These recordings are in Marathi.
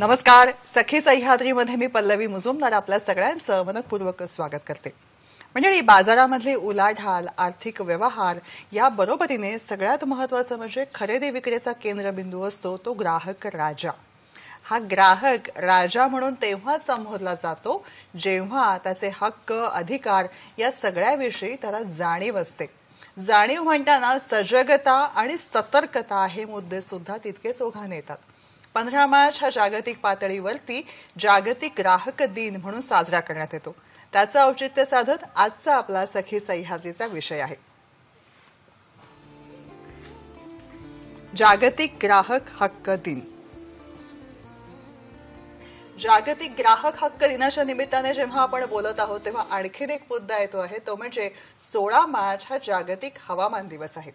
नमस्कार सखी सह्याद्रीमध्ये मी पल्लवी मुजुमदार आपल्या सगळ्यांचं मनपूर्वक स्वागत करते म्हणजे बाजारामधली उलाढाल आर्थिक व्यवहार या बरोबरीने सगळ्यात महत्वाचं म्हणजे खरेदी विक्रीचा केंद्रबिंदू असतो तो ग्राहक राजा हा ग्राहक राजा म्हणून तेव्हा संबोधला जातो जेव्हा त्याचे हक्क अधिकार या सगळ्याविषयी त्याला जाणीव असते जाणीव म्हणताना सजगता आणि सतर्कता हे मुद्दे सुद्धा तितकेच ओघाने येतात पंधरा मार्च हा जागतिक पातळीवरती जागतिक ग्राहक दिन म्हणून साजरा करण्यात येतो त्याचं औचित्य साधत आजचा आपला सखी सह्याद्रीचा विषय आहे जागतिक ग्राहक हक्क दिन जागतिक ग्राहक हक्क दिनाच्या निमित्ताने जेव्हा आपण बोलत आहोत तेव्हा आणखीन एक मुद्दा येतो आहे तो म्हणजे सोळा मार्च हा जागतिक हवामान दिवस आहे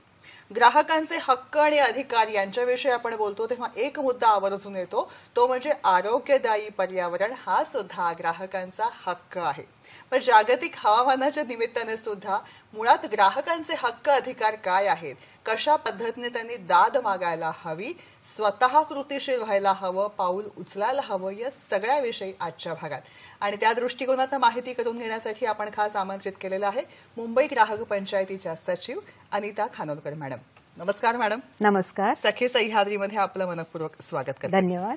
ग्राहकांचे हक्क आणि अधिकार यांच्याविषयी आपण बोलतो तेव्हा एक मुद्दा आवर्जून येतो तो म्हणजे आरोग्यदायी पर्यावरण हा सुद्धा ग्राहकांचा हक्क आहे पण जागतिक हवामानाच्या निमित्ताने सुद्धा मुळात ग्राहकांचे हक्क अधिकार काय आहेत कशा पद्धतीने त्यांनी दाद मागायला हवी स्वतः कृतीशील व्हायला हवं पाऊल उचलायला हवं या सगळ्याविषयी आजच्या भागात आणि त्या दृष्टिकोनात माहिती करून घेण्यासाठी आपण खास आमंत्रित केलेलं आहे मुंबई ग्राहक पंचायतीच्या सचिव अनिता खानोलकर मॅडम नमस्कार मॅडम नमस्कार सखी सह्याद्रीमध्ये आपलं मनपूर्वक स्वागत करतो धन्यवाद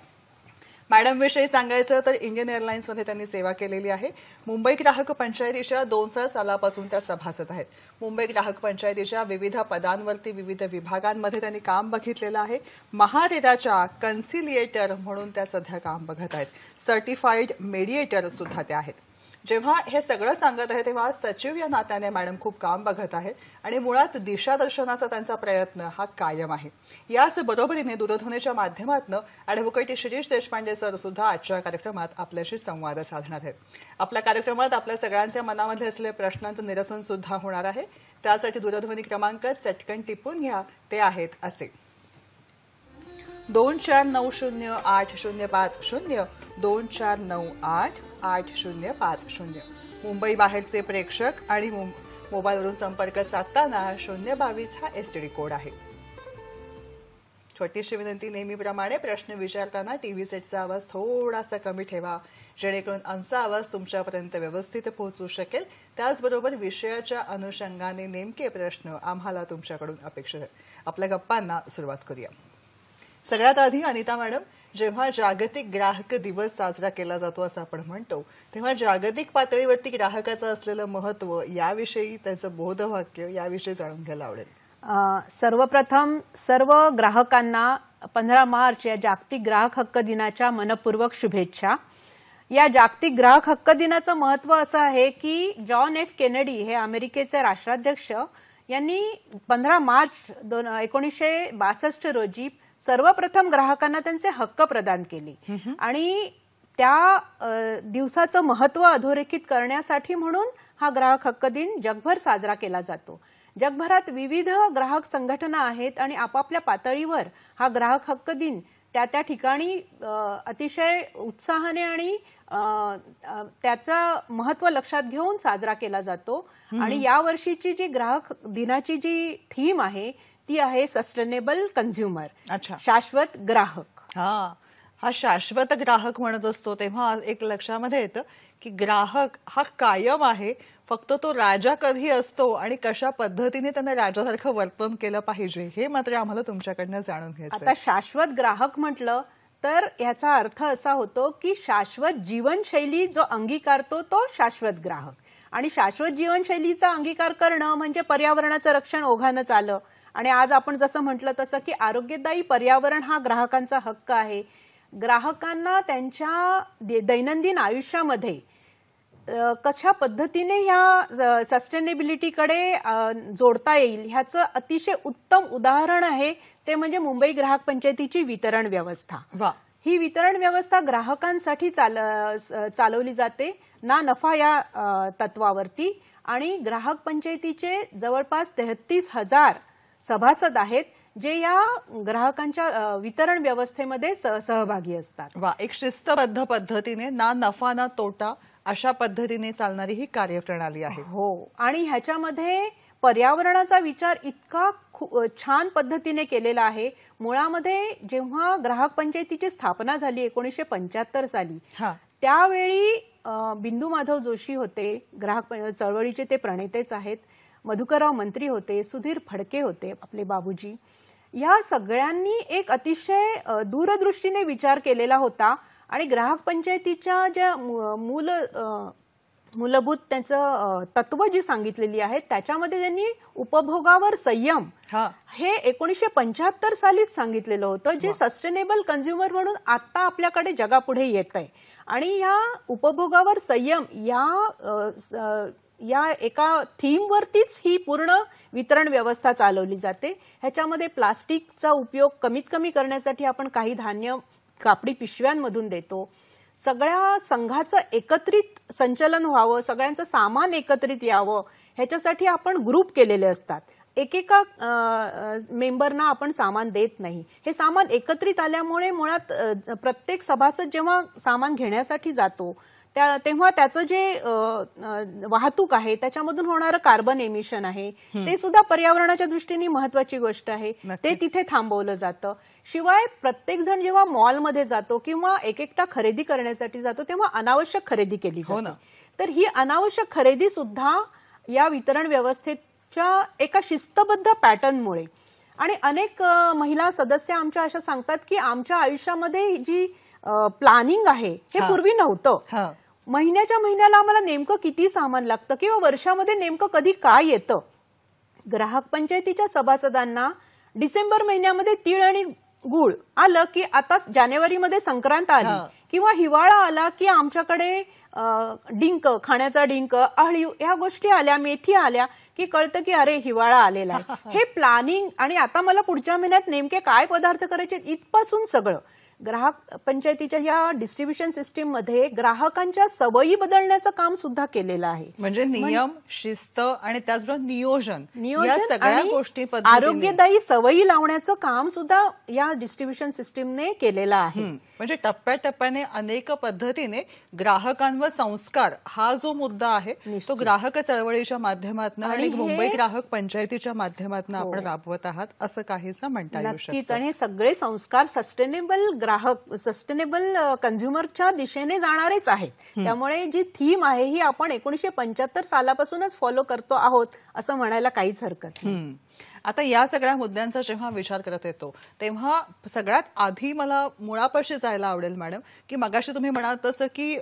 मॅडम विषयी सांगायचं तर इंडियन एअरलाईन्समध्ये त्यांनी सेवा केलेली आहे मुंबई ग्राहक पंचायतीच्या दोन चार सालापासून त्या सभासद आहेत मुंबई ग्राहक पंचायतीच्या विविध पदांवरती विविध विभागांमध्ये त्यांनी काम बघितलेलं आहे महादेदाच्या कन्सिलिएटर म्हणून त्या सध्या काम बघत आहेत सर्टिफाईड मेडिएटर सुद्धा त्या आहेत जेव्हा हे सगळं सांगत आहे तेव्हा सचिव या नात्याने मॅडम खूप काम बघत आहे आणि मुळात दिशादर्शनाचा त्यांचा प्रयत्न हा कायम आहे याच बरोबरीने दूरध्वनीच्या माध्यमातून अॅडव्होकेट शिरीष देशपांडे सर सुद्धा आजच्या कार्यक्रमात आपल्याशी संवाद साधणार आहेत आपल्या कार्यक्रमात आपल्या सगळ्यांच्या मनामध्ये असलेल्या प्रश्नांचं निरसन सुद्धा होणार आहे त्यासाठी दूरध्वनी क्रमांक चटकन टिपून घ्या ते आहेत असे दोन चार नऊ शून्य आठ शून्य पाच शून्य दोन चार नऊ आठ आठ शून्य पाच शून्य मुंबई बाहेरचे प्रेक्षक आणि मोबाईलवरून संपर्क साधताना शून्य बावीस हा एस टी डी कोड आहे छोटीशी विनंती नेहमीप्रमाणे प्रश्न विचारताना टी व्ही सेटचा आवाज थोडासा कमी ठेवा जेणेकरून आमचा आवाज तुमच्यापर्यंत व्यवस्थित पोहोचू शकेल त्याचबरोबर विषयाच्या अनुषंगाने नेमके प्रश्न आम्हाला तुमच्याकडून अपेक्षित आपल्या गप्पांना सुरुवात करूया सगळ्यात आधी अनिता मॅडम जेव्हा जागतिक ग्राहक दिवस साजरा केला जातो असं आपण म्हणतो तेव्हा जागतिक पातळीवरती ग्राहकाचं असलेलं महत्व याविषयी त्यांचं बोधवाक्य याविषयी जाणून घ्यायला आवडेल सर्वप्रथम सर्व ग्राहकांना पंधरा मार्च या जागतिक ग्राहक हक्क दिनाच्या मनपूर्वक शुभेच्छा या जागतिक ग्राहक हक्क दिनाचं महत्व असं आहे की जॉन एफ केनेडी हे अमेरिकेचे राष्ट्राध्यक्ष यांनी पंधरा मार्च दोन एकोणीसशे बासष्ट रोजी सर्वप्रथम ग्राहकांना त्यांचे हक्क प्रदान केले आणि त्या दिवसाचं महत्व अधोरेखित करण्यासाठी म्हणून हा ग्राहक हक्क दिन जगभर साजरा केला जातो जगभरात विविध ग्राहक संघटना आहेत आणि आपापल्या पातळीवर हा ग्राहक हक्क दिन त्या त्या ठिकाणी अतिशय उत्साहाने आणि त्याचा महत्व लक्षात घेऊन साजरा केला जातो आणि या वर्षीची जी ग्राहक दिनाची जी थीम आहे ती आहे सस्टेनेबल कन्झ्युमर अच्छा शाश्वत ग्राहक हा हा शाश्वत ग्राहक म्हणत असतो तेव्हा एक लक्षामध्ये येतं की ग्राहक हा कायम आहे फक्त तो राजा कधी असतो आणि कशा पद्धतीने त्यांना राजासारखं वर्तन केलं पाहिजे हे मात्र आम्हाला तुमच्याकडनं जाणून घ्यायचं आता शाश्वत ग्राहक म्हटलं तर ह्याचा अर्थ असा होतो की शाश्वत जीवनशैली जो अंगीकारतो तो शाश्वत ग्राहक आणि शाश्वत जीवनशैलीचा अंगीकार करणं म्हणजे पर्यावरणाचं रक्षण ओघानं चालं आणि आज आपण जसं म्हटलं तसं की आरोग्यदायी पर्यावरण हा ग्राहकांचा हक्क आहे ग्राहकांना त्यांच्या दैनंदिन आयुष्यामध्ये कशा पद्धतीने ह्या सस्टेनेबिलिटीकडे जोडता येईल ह्याचं अतिशय उत्तम उदाहरण आहे ते म्हणजे मुंबई ग्राहक पंचायतीची वितरण व्यवस्था ही वितरण व्यवस्था ग्राहकांसाठी चाल चालवली जाते ना नफा या तत्वावरती आणि ग्राहक पंचायतीचे जवळपास तेहतीस हजार सभासद आहेत जे या ग्राहकांच्या वितरण व्यवस्थेमध्ये सहभागी असतात वा एक शिस्तबद्ध पद्धतीने ना नफा ना तोटा अशा पद्धतीने चालणारी ही कार्यप्रणाली आहे हो आणि ह्याच्यामध्ये पर्यावरणाचा विचार इतका छान पद्धतीने केलेला आहे मुळामध्ये जेव्हा ग्राहक पंचायतीची स्थापना झाली एकोणीसशे पंच्याहत्तर साली त्यावेळी बिंदू माधव जोशी होते ग्राहक चळवळीचे ते प्रणेतेच आहेत मधुकरराव मंत्री होते सुधीर फडके होते आपले बाबूजी या सगळ्यांनी एक अतिशय दूरदृष्टीने विचार केलेला होता आणि ग्राहक पंचायतीच्या ज्या मूल मूलभूत त्यांचं तत्व जी सांगितलेली आहेत त्याच्यामध्ये त्यांनी उपभोगावर संयम हे एकोणीसशे पंच्याहत्तर सालीच सांगितलेलं होतं जे सस्टेनेबल कन्झ्युमर म्हणून आता आपल्याकडे जगापुढे येत आहे आणि या उपभोगावर संयम या या एका थीमवरतीच ही पूर्ण वितरण व्यवस्था चालवली जाते ह्याच्यामध्ये प्लास्टिकचा उपयोग कमीत कमी करण्यासाठी आपण काही धान्य कापडी पिशव्यांमधून देतो सगळ्या संघाचं एकत्रित संचलन व्हावं सगळ्यांचं सामान एकत्रित यावं ह्याच्यासाठी आपण ग्रुप केलेले असतात एकेका मेंबरना आपण सामान देत नाही हे सामान एकत्रित आल्यामुळे मुळात प्रत्येक सभासद जेव्हा सामान घेण्यासाठी जातो त्या तेव्हा त्याचं जे वाहतूक आहे त्याच्यामधून होणारं कार्बन एमिशन आहे ते सुद्धा पर्यावरणाच्या दृष्टीने महत्वाची गोष्ट आहे ते तिथे थांबवलं जातं शिवाय प्रत्येक जण जेव्हा मॉलमध्ये जातो किंवा एक एकटा खरेदी करण्यासाठी जातो तेव्हा अनावश्यक खरेदी केली हो जाते तर ही अनावश्यक खरेदी सुद्धा या वितरण व्यवस्थेच्या एका शिस्तबद्ध पॅटर्नमुळे आणि अनेक महिला सदस्य आमच्या अशा सांगतात की आमच्या आयुष्यामध्ये जी प्लॅनिंग आहे हे पूर्वी नव्हतं महिन्याच्या महिन्याला आम्हाला नेमकं किती सामान लागतं किंवा वर्षामध्ये नेमकं कधी काय येतं ग्राहक पंचायतीच्या सभासदांना डिसेंबर महिन्यामध्ये तीळ आणि गुळ आलं की आता जानेवारीमध्ये संक्रांत आली किंवा हिवाळा आला की आमच्याकडे डिंक खाण्याचा डिंक अळीव ह्या गोष्टी आल्या मेथी आल्या की कळतं की अरे हिवाळा आलेला आहे हे प्लॅनिंग आणि आता मला पुढच्या महिन्यात नेमके काय पदार्थ करायचे इथपासून सगळं ग्राहक पंचायतीच्या या डिस्ट्रीब्युशन मध्ये ग्राहकांच्या सवयी बदलण्याचं काम सुद्धा केलेलं आहे म्हणजे नियम शिस्त आणि त्याचबरोबर नियोजन नियोजन सगळ्या गोष्टी आरोग्यदायी सवयी लावण्याचं काम सुद्धा या डिस्ट्रीब्युशन सिस्टीमने केलेलं आहे म्हणजे टप्प्याटप्प्याने अनेक पद्धतीने ग्राहकांवर संस्कार हा जो मुद्दा आहे तो ग्राहक चळवळीच्या माध्यमातून आणि मुंबई ग्राहक पंचायतीच्या माध्यमातून हो. आपण राबवत आहात असं काहीच म्हणतात नक्कीच आणि सगळे संस्कार सस्टेनेबल ग्राहक सस्टेनेबल कन्झ्युमरच्या दिशेने जाणारेच आहेत त्यामुळे जी थीम आहे ही आपण एकोणीशे पंच्याहत्तर सालापासूनच फॉलो करतो आहोत असं म्हणायला काहीच हरकत नाही आता या सगळ्या मुद्द्यांचा जेव्हा विचार करत येतो तेव्हा सगळ्यात आधी मला मुळापाशी जायला आवडेल मॅडम की मगाशी तुम्ही म्हणाल तसं की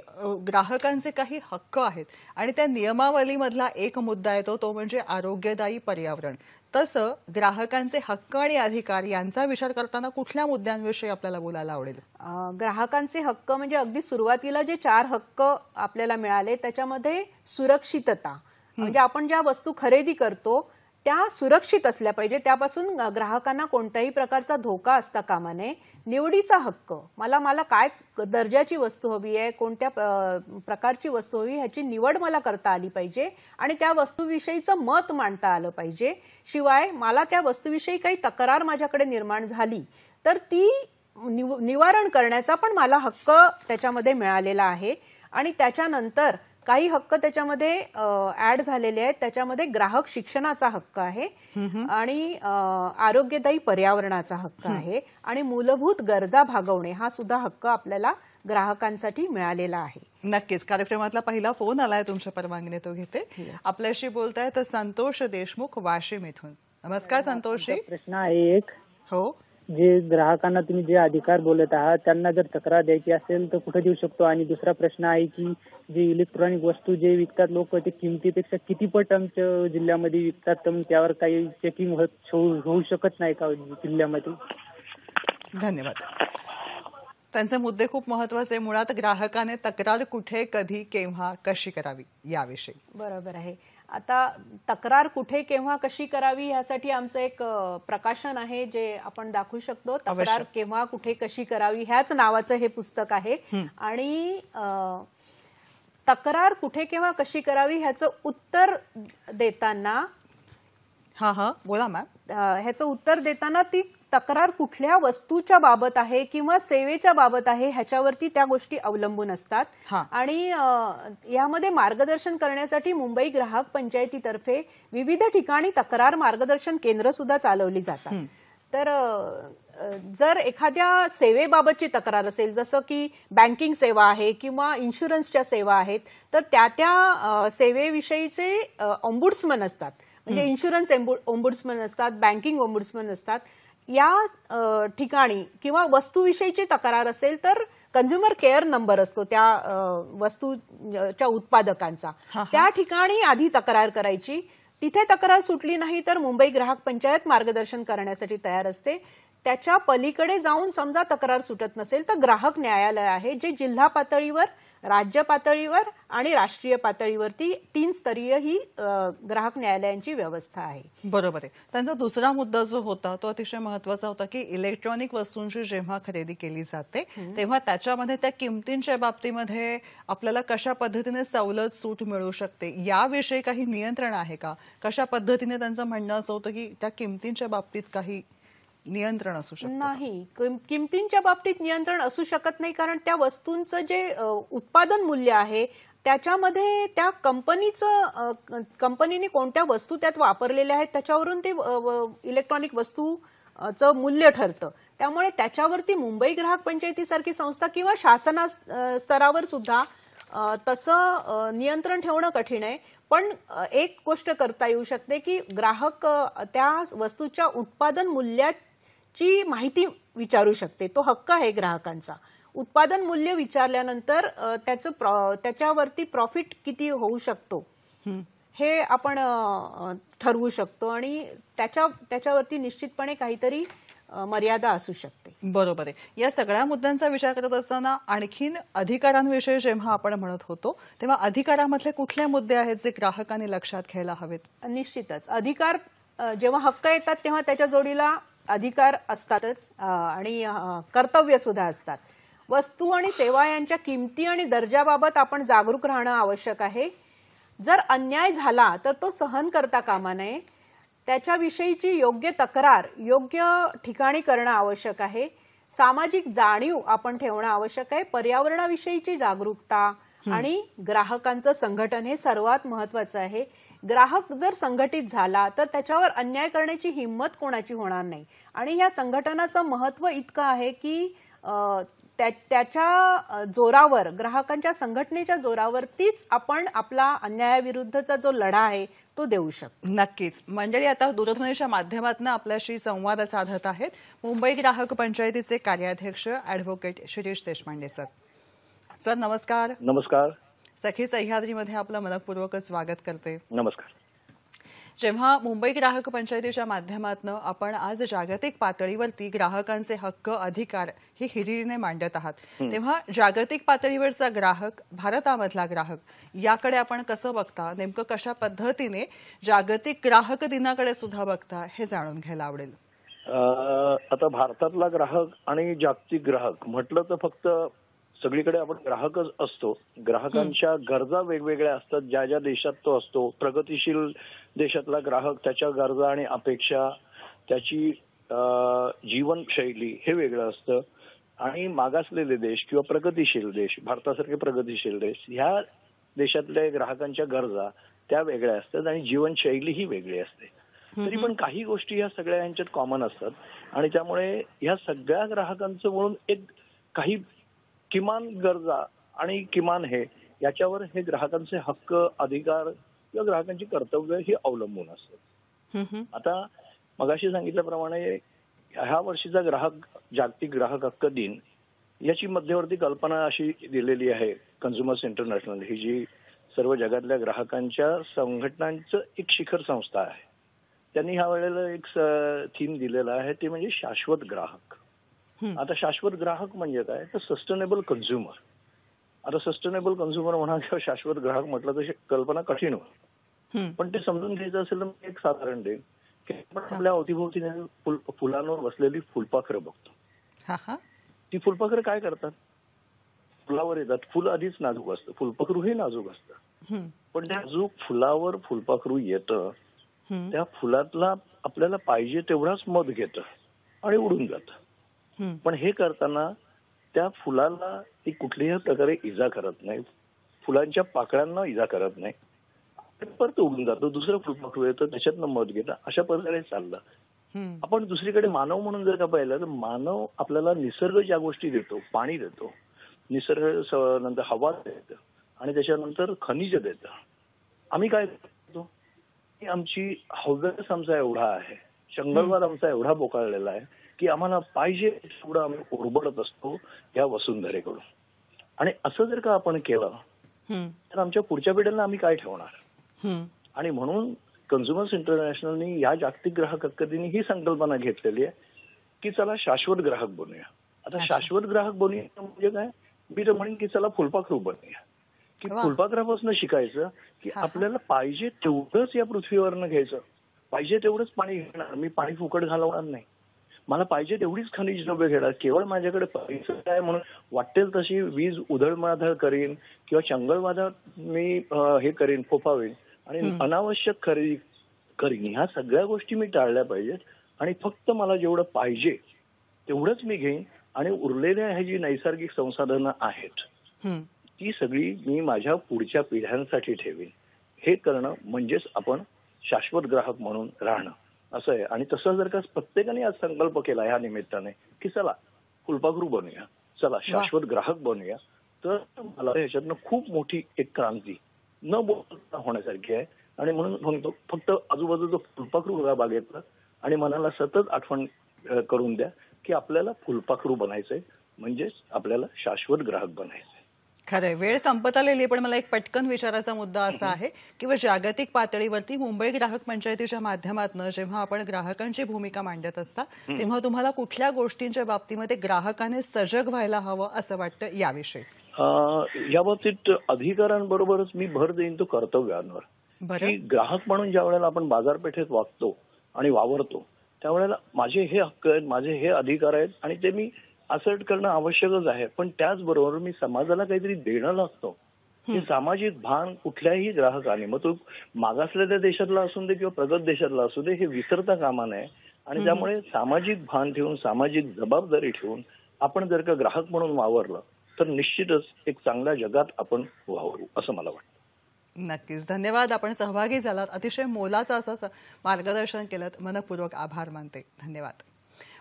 ग्राहकांचे काही हक्क आहेत आणि त्या नियमावलीमधला एक मुद्दा येतो तो म्हणजे आरोग्यदायी पर्यावरण तसं ग्राहकांचे हक्क आणि अधिकार यांचा विचार करताना कुठल्या मुद्द्यांविषयी आपल्याला बोलायला आवडेल ग्राहकांचे हक्क म्हणजे अगदी सुरुवातीला जे चार हक्क आपल्याला मिळाले त्याच्यामध्ये सुरक्षितता म्हणजे आपण ज्या वस्तू खरेदी करतो त्या सुरक्षित असल्या पाहिजे त्यापासून ग्राहकांना कोणत्याही प्रकारचा धोका असता कामा नये निवडीचा हक्क मला मला काय दर्जाची वस्तू हवी आहे कोणत्या प्रकारची वस्तू हवी ह्याची निवड मला करता आली पाहिजे आणि त्या वस्तूविषयीचं मत मांडता आलं पाहिजे शिवाय मला त्या वस्तूविषयी काही तक्रार माझ्याकडे निर्माण झाली तर ती निवारण करण्याचा पण मला हक्क त्याच्यामध्ये मिळालेला आहे आणि त्याच्यानंतर काही हक्क त्याच्यामध्ये ऍड झालेले आहेत त्याच्यामध्ये ग्राहक शिक्षणाचा हक्क आहे आणि आरोग्यदायी पर्यावरणाचा हक्क आहे आणि मूलभूत गरजा भागवणे हा सुद्धा हक्क आपल्याला ग्राहकांसाठी मिळालेला आहे नक्कीच कार्यक्रमातला पहिला फोन आलाय तुमच्या परवानगीने तो घेते आपल्याशी बोलताय तर संतोष देशमुख वाशिम इथून नमस्कार संतोष प्रश्न आहे एक हो जे ग्राहकांना तुम्ही जे अधिकार बोलत आहात त्यांना जर तक्रार द्यायची असेल तर कुठे देऊ शकतो आणि दुसरा प्रश्न आहे की जे इलेक्ट्रॉनिक वस्तू जे विकतात लोक ते किमतीपेक्षा किती पट आमच्या जिल्ह्यामध्ये विकतात तर त्यावर काही चेकिंग होऊ शकत नाही का जिल्ह्यामध्ये धन्यवाद त्यांचे मुद्दे खूप महत्वाचे मुळात ग्राहकाने तक्रार कुठे कधी केव्हा कशी करावी याविषयी बरोबर आहे आता तक्रार कुठे केव्हा कशी करावी यासाठी आमचं एक प्रकाशन आहे जे आपण दाखवू शकतो तक्रार केव्हा कुठे कशी करावी ह्याच नावाचं हे पुस्तक आहे आणि तक्रार कुठे केव्हा कशी करावी ह्याचं उत्तर देताना हा हा बोला मॅम ह्याचं उत्तर देताना ती तक्रार कुठल्या वस्तूच्या बाबत आहे किंवा सेवेच्या बाबत आहे ह्याच्यावरती त्या गोष्टी अवलंबून असतात आणि यामध्ये मार्गदर्शन करण्यासाठी मुंबई ग्राहक पंचायतीतर्फे विविध ठिकाणी तक्रार मार्गदर्शन केंद्र सुद्धा चालवली जातात तर जर एखाद्या सेवेबाबतची तक्रार असेल जसं की बँकिंग सेवा आहे किंवा इन्शुरन्सच्या सेवा आहेत तर त्या त्या सेवेविषयीचे ऑम्बुड्समन असतात म्हणजे इन्शुरन्स ओम्बुड्समन असतात बँकिंग ओम्बुड्समन असतात या ठिकाणी किंवा वस्तूविषयीची तक्रार असेल तर कन्झ्युमर केअर नंबर असतो त्या वस्तूच्या उत्पादकांचा त्या ठिकाणी आधी तक्रार करायची तिथे तक्रार सुटली नाही तर मुंबई ग्राहक पंचायत मार्गदर्शन करण्यासाठी तयार असते त्याच्या पलीकडे जाऊन समजा तक्रार सुटत नसेल तर ग्राहक न्यायालय आहे जे जिल्हा पातळीवर राज्य पातळीवर आणि राष्ट्रीय पातळीवरती तीन स्तरीय ही ग्राहक न्यायालयांची व्यवस्था आहे बरोबर आहे त्यांचा दुसरा मुद्दा जो होता तो अतिशय महत्वाचा होता की इलेक्ट्रॉनिक वस्तूंची जेव्हा खरेदी केली जाते तेव्हा त्याच्यामध्ये त्या किमतींच्या बाबतीमध्ये आपल्याला कशा पद्धतीने सवलत सूट मिळू शकते याविषयी काही नियंत्रण आहे का कशा पद्धतीने त्यांचं म्हणणं असं होतं की त्या किमतींच्या बाबतीत काही नियंत्रण असू शकत नाही किमतींच्या बाबतीत नियंत्रण असू शकत नाही कारण त्या वस्तूंचं जे उत्पादन मूल्य आहे त्याच्यामध्ये त्या कंपनीचं कंपनीने कोणत्या वस्तू त्यात वापरलेल्या आहेत त्याच्यावरून ते इलेक्ट्रॉनिक वस्तूचं मूल्य ठरतं त्यामुळे त्याच्यावरती मुंबई ग्राहक पंचायतीसारखी संस्था किंवा शासना स्तरावर सुद्धा तसं नियंत्रण ठेवणं कठीण आहे पण एक गोष्ट करता येऊ शकते की ग्राहक त्या वस्तूच्या उत्पादन मूल्यात ची माहिती विचारू शकते तो हक्क आहे ग्राहकांचा उत्पादन मूल्य विचारल्यानंतर त्याचं त्याच्यावरती प्रॉफिट किती होऊ शकतो हे आपण ठरवू शकतो आणि त्याच्या त्याच्यावरती निश्चितपणे काहीतरी मर्यादा असू शकते बरोबर आहे या सगळ्या मुद्द्यांचा विचार करत असताना आणखीन अधिकारांविषयी जेव्हा आपण म्हणत होतो तेव्हा अधिकारामधले कुठले मुद्दे आहेत जे ग्राहकांनी लक्षात घ्यायला हवेत निश्चितच अधिकार जेव्हा हक्क येतात तेव्हा त्याच्या जोडीला अधिकार असतातच आणि कर्तव्य सुद्धा असतात वस्तू आणि सेवा यांच्या किमती आणि दर्जाबाबत आपण जागरूक राहणं आवश्यक आहे जर अन्याय झाला तर तो सहन करता कामा नये त्याच्याविषयीची योग्य तक्रार योग्य ठिकाणी करणं आवश्यक आहे सामाजिक जाणीव आपण ठेवणं आवश्यक आहे पर्यावरणाविषयीची जागरूकता आणि ग्राहकांचं संघटन हे सर्वात महत्वाचं आहे ग्राहक जर संघटित झाला तर त्याच्यावर अन्याय करण्याची हिंमत कोणाची होणार नाही आणि या संघटनाचं महत्व इतकं आहे की त्याच्या जोरावर ग्राहकांच्या संघटनेच्या जोरावरतीच आपण आपला अन्यायाविरुद्धचा जो लढा आहे तो देऊ शकतो नक्कीच मंडळी आता दूरध्वनीच्या माध्यमातून आपल्याशी संवाद साधत आहेत मुंबई ग्राहक पंचायतीचे कार्याध्यक्ष advocate Shirish Deshpande sir sir नमस्कार नमस्कार सखी सह्याद्रीमध्ये आपलं मनपूर्वक स्वागत करते नमस्कार जेव्हा मुंबई ग्राहक पंचायतीच्या माध्यमातून आपण आज जागतिक पातळीवरती ग्राहकांचे हक्क अधिकार हे हिरीने मांडत आहात तेव्हा जागतिक पातळीवरचा ग्राहक भारतामधला ग्राहक याकडे आपण कसं बघता नेमकं कशा पद्धतीने जागतिक ग्राहक दिनाकडे सुद्धा बघता हे जाणून घ्यायला आवडेल आता भारतातला ग्राहक आणि जागतिक ग्राहक म्हटलं तर फक्त सगळीकडे आपण ग्राहकच असतो ग्राहकांच्या गरजा वेगवेगळ्या असतात ज्या ज्या देशात तो असतो प्रगतीशील देशातला ग्राहक त्याच्या गरजा आणि अपेक्षा त्याची जीवनशैली हे वेगळं असतं आणि मागासलेले देश किंवा प्रगतीशील देश भारतासारखे प्रगतीशील देश ह्या देशातल्या ग्राहकांच्या गरजा त्या वेगळ्या असतात आणि जीवनशैली ही वेगळी असते तरी पण काही गोष्टी ह्या सगळ्या यांच्यात कॉमन असतात आणि त्यामुळे ह्या सगळ्या ग्राहकांचं म्हणून एक काही किमान गरजा आणि किमान हे याच्यावर हे ग्राहकांचे हक्क अधिकार किंवा ग्राहकांची कर्तव्य ही अवलंबून असते आता मगाशी सांगितल्याप्रमाणे ह्या वर्षीचा ग्राहक जागतिक ग्राहक हक्क दिन याची मध्यवर्ती कल्पना अशी दिलेली आहे कन्झ्युमर्स इंटरनॅशनल ही जी सर्व जगातल्या ग्राहकांच्या संघटनांचं एक शिखर संस्था आहे त्यांनी ह्या वेळेला एक थीम दिलेला आहे ते म्हणजे शाश्वत ग्राहक आता शाश्वत ग्राहक म्हणजे काय तर सस्टेनेबल कन्झ्युमर आता सस्टेनेबल कन्झ्युमर म्हणा किंवा शाश्वत ग्राहक म्हटलं तर कल्पना कठीण होईल पण ते समजून घ्यायचं असेल तर एक साधारण देईन की आपण आपल्या अवतीभोवती फुलांवर बसलेली फुलपाखरं बघतो ती फुलपाखरं काय करतात फुलावर येतात फुल आधीच नाजूक असतं फुलपाखरू हे नाजूक असतं पण त्या नाजूक फुलावर फुलपाखरू येतं त्या फुलातला आपल्याला पाहिजे तेवढाच मध घेतं आणि उडून जातं पण हे करताना त्या फुलाला ती कुठल्याही प्रकारे इजा करत नाही फुलांच्या पाकळ्यांना इजा करत नाही परत उघडून जातो दुसरं फुल येतो येतं त्याच्यातनं मत घेतं अशा प्रकारे चाललं आपण दुसरीकडे मानव म्हणून जर का पाहिलं तर मानव आपल्याला निसर्ग ज्या गोष्टी देतो पाणी देतो निसर्ग नंतर हवा देतं आणि त्याच्यानंतर खनिज देतं आम्ही काय करतो आमची हव्यास आमचा एवढा आहे जंगलवाद आमचा एवढा बोकाळलेला आहे की आम्हाला पाहिजे तेवढं आम्ही ओरबडत असतो या वसुंधरेकडून आणि असं जर का आपण केलं तर आमच्या पुढच्या पिढीला आम्ही काय ठेवणार आणि म्हणून कन्झ्युमर्स इंटरनॅशनलनी या जागतिक ग्राहक हक्कदिनी ही संकल्पना घेतलेली आहे की चला शाश्वत ग्राहक बनूया आता शाश्वत ग्राहक बनूया म्हणजे काय मी तर म्हणेन की चला फुलपाखरू बनूया की फुलपाखरापासून शिकायचं की आपल्याला पाहिजे तेवढंच या पृथ्वीवरनं घ्यायचं पाहिजे तेवढंच पाणी घेणार मी पाणी फुकट घालवणार नाही मला पाहिजे तेवढीच खनिज द्रव्य घेणार केवळ माझ्याकडे पैसे काय म्हणून वाटेल तशी वीज उधळमाधळ करीन किंवा चंगळवादात मी हे करीन फोफावेन आणि अनावश्यक खरेदी करीन ह्या सगळ्या गोष्टी मी टाळल्या पाहिजेत आणि फक्त मला जेवढं पाहिजे तेवढंच मी घेईन आणि उरलेल्या ह्या जी नैसर्गिक संसाधनं आहेत ती सगळी मी माझ्या पुढच्या पिढ्यांसाठी ठेवीन हे करणं म्हणजेच आपण शाश्वत ग्राहक म्हणून राहणं असं आहे आणि तसं जर का प्रत्येकाने आज संकल्प केला ह्या निमित्ताने की चला फुलपाखरू बनूया चला शाश्वत ग्राहक बनूया तर मला ह्याच्यातनं खूप मोठी एक क्रांती न बोलता होण्यासारखी आहे आणि म्हणून म्हणतो फक्त आजूबाजूचं फुलपाखरू बागेतलं आणि मनाला सतत आठवण करून द्या की आपल्याला फुलपाखरू बनायचंय म्हणजेच आपल्याला शाश्वत ग्राहक बनायचं खरंय वेळ संपत आलेली पण मला एक पटकन विचाराचा मुद्दा असा आहे की जागतिक पातळीवरती मुंबई ग्राहक पंचायतीच्या माध्यमातून जेव्हा आपण ग्राहकांची भूमिका मांडत असता तेव्हा तुम्हाला कुठल्या गोष्टींच्या बाबतीमध्ये ग्राहकाने सजग व्हायला हवं असं वाटतं याविषयी या बाबतीत अधिकारांबरोबरच मी भर देईन तो कर्तव्यांवर ग्राहक म्हणून ज्या वेळेला आपण बाजारपेठेत वागतो आणि वावरतो त्यावेळेला माझे हे हक्क आहेत माझे हे अधिकार आहेत आणि ते मी असर्ट करणं आवश्यकच आहे पण त्याचबरोबर मी समाजाला काहीतरी देणं लागतो की सामाजिक भान कुठल्याही ग्राहकाने मग तो मागासलेल्या देशातला असू दे किंवा प्रगत देशातला असू दे हे विसरता कामा नये आणि त्यामुळे सामाजिक भान ठेवून सामाजिक जबाबदारी ठेवून आपण जर का ग्राहक म्हणून वावरलं तर निश्चितच एक चांगल्या जगात आपण वावरू असं मला वाटतं नक्कीच धन्यवाद आपण सहभागी झालात अतिशय मोलाचं असं मार्गदर्शन केलं मनपूर्वक आभार मानते धन्यवाद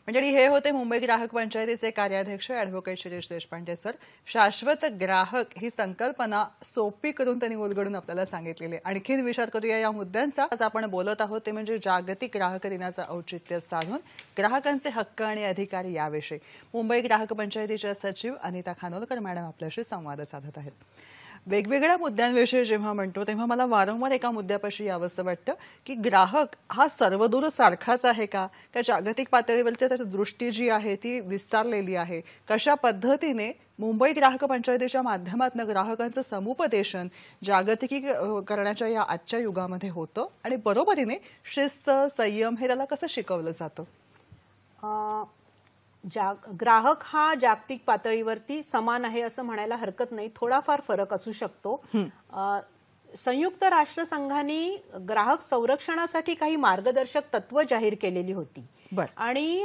म्हणजे हे होते मुंबई ग्राहक पंचायतीचे कार्याध्यक्ष अॅडव्होकेट शिरीष देशपांडे सर शाश्वत ग्राहक ही संकल्पना सोपी करून त्यांनी उलगडून आपल्याला सांगितलेली आणखीन विचार करूया या मुद्द्यांचा आज आपण बोलत आहोत ते म्हणजे जागतिक ग्राहक दिनाचं औचित्य साधून ग्राहकांचे हक्क आणि अधिकार याविषयी मुंबई ग्राहक पंचायतीच्या सचिव अनिता खानोलकर मॅडम आपल्याशी संवाद साधत आहेत वेगवेगळ्या मुद्द्यांविषयी जेव्हा म्हणतो तेव्हा मला वारंवार एका मुद्द्यापाशी यावंसं वाटतं की ग्राहक हा सर्वदूर सारखाच आहे का का जागतिक पातळीवरची त्याची दृष्टी जी आहे ती विस्तारलेली आहे कशा पद्धतीने मुंबई ग्राहक पंचायतीच्या माध्यमातून ग्राहकांचं समुपदेशन जागतिकी करण्याच्या या आजच्या युगामध्ये होतं आणि बरोबरीने शिस्त संयम हे त्याला कसं शिकवलं जातं ग्राहक हा जागतिक पातळीवरती समान आहे असं म्हणायला हरकत नाही थोडाफार फरक असू शकतो संयुक्त राष्ट्रसंघाने ग्राहक संरक्षणासाठी काही मार्गदर्शक तत्व जाहीर केलेली होती आणि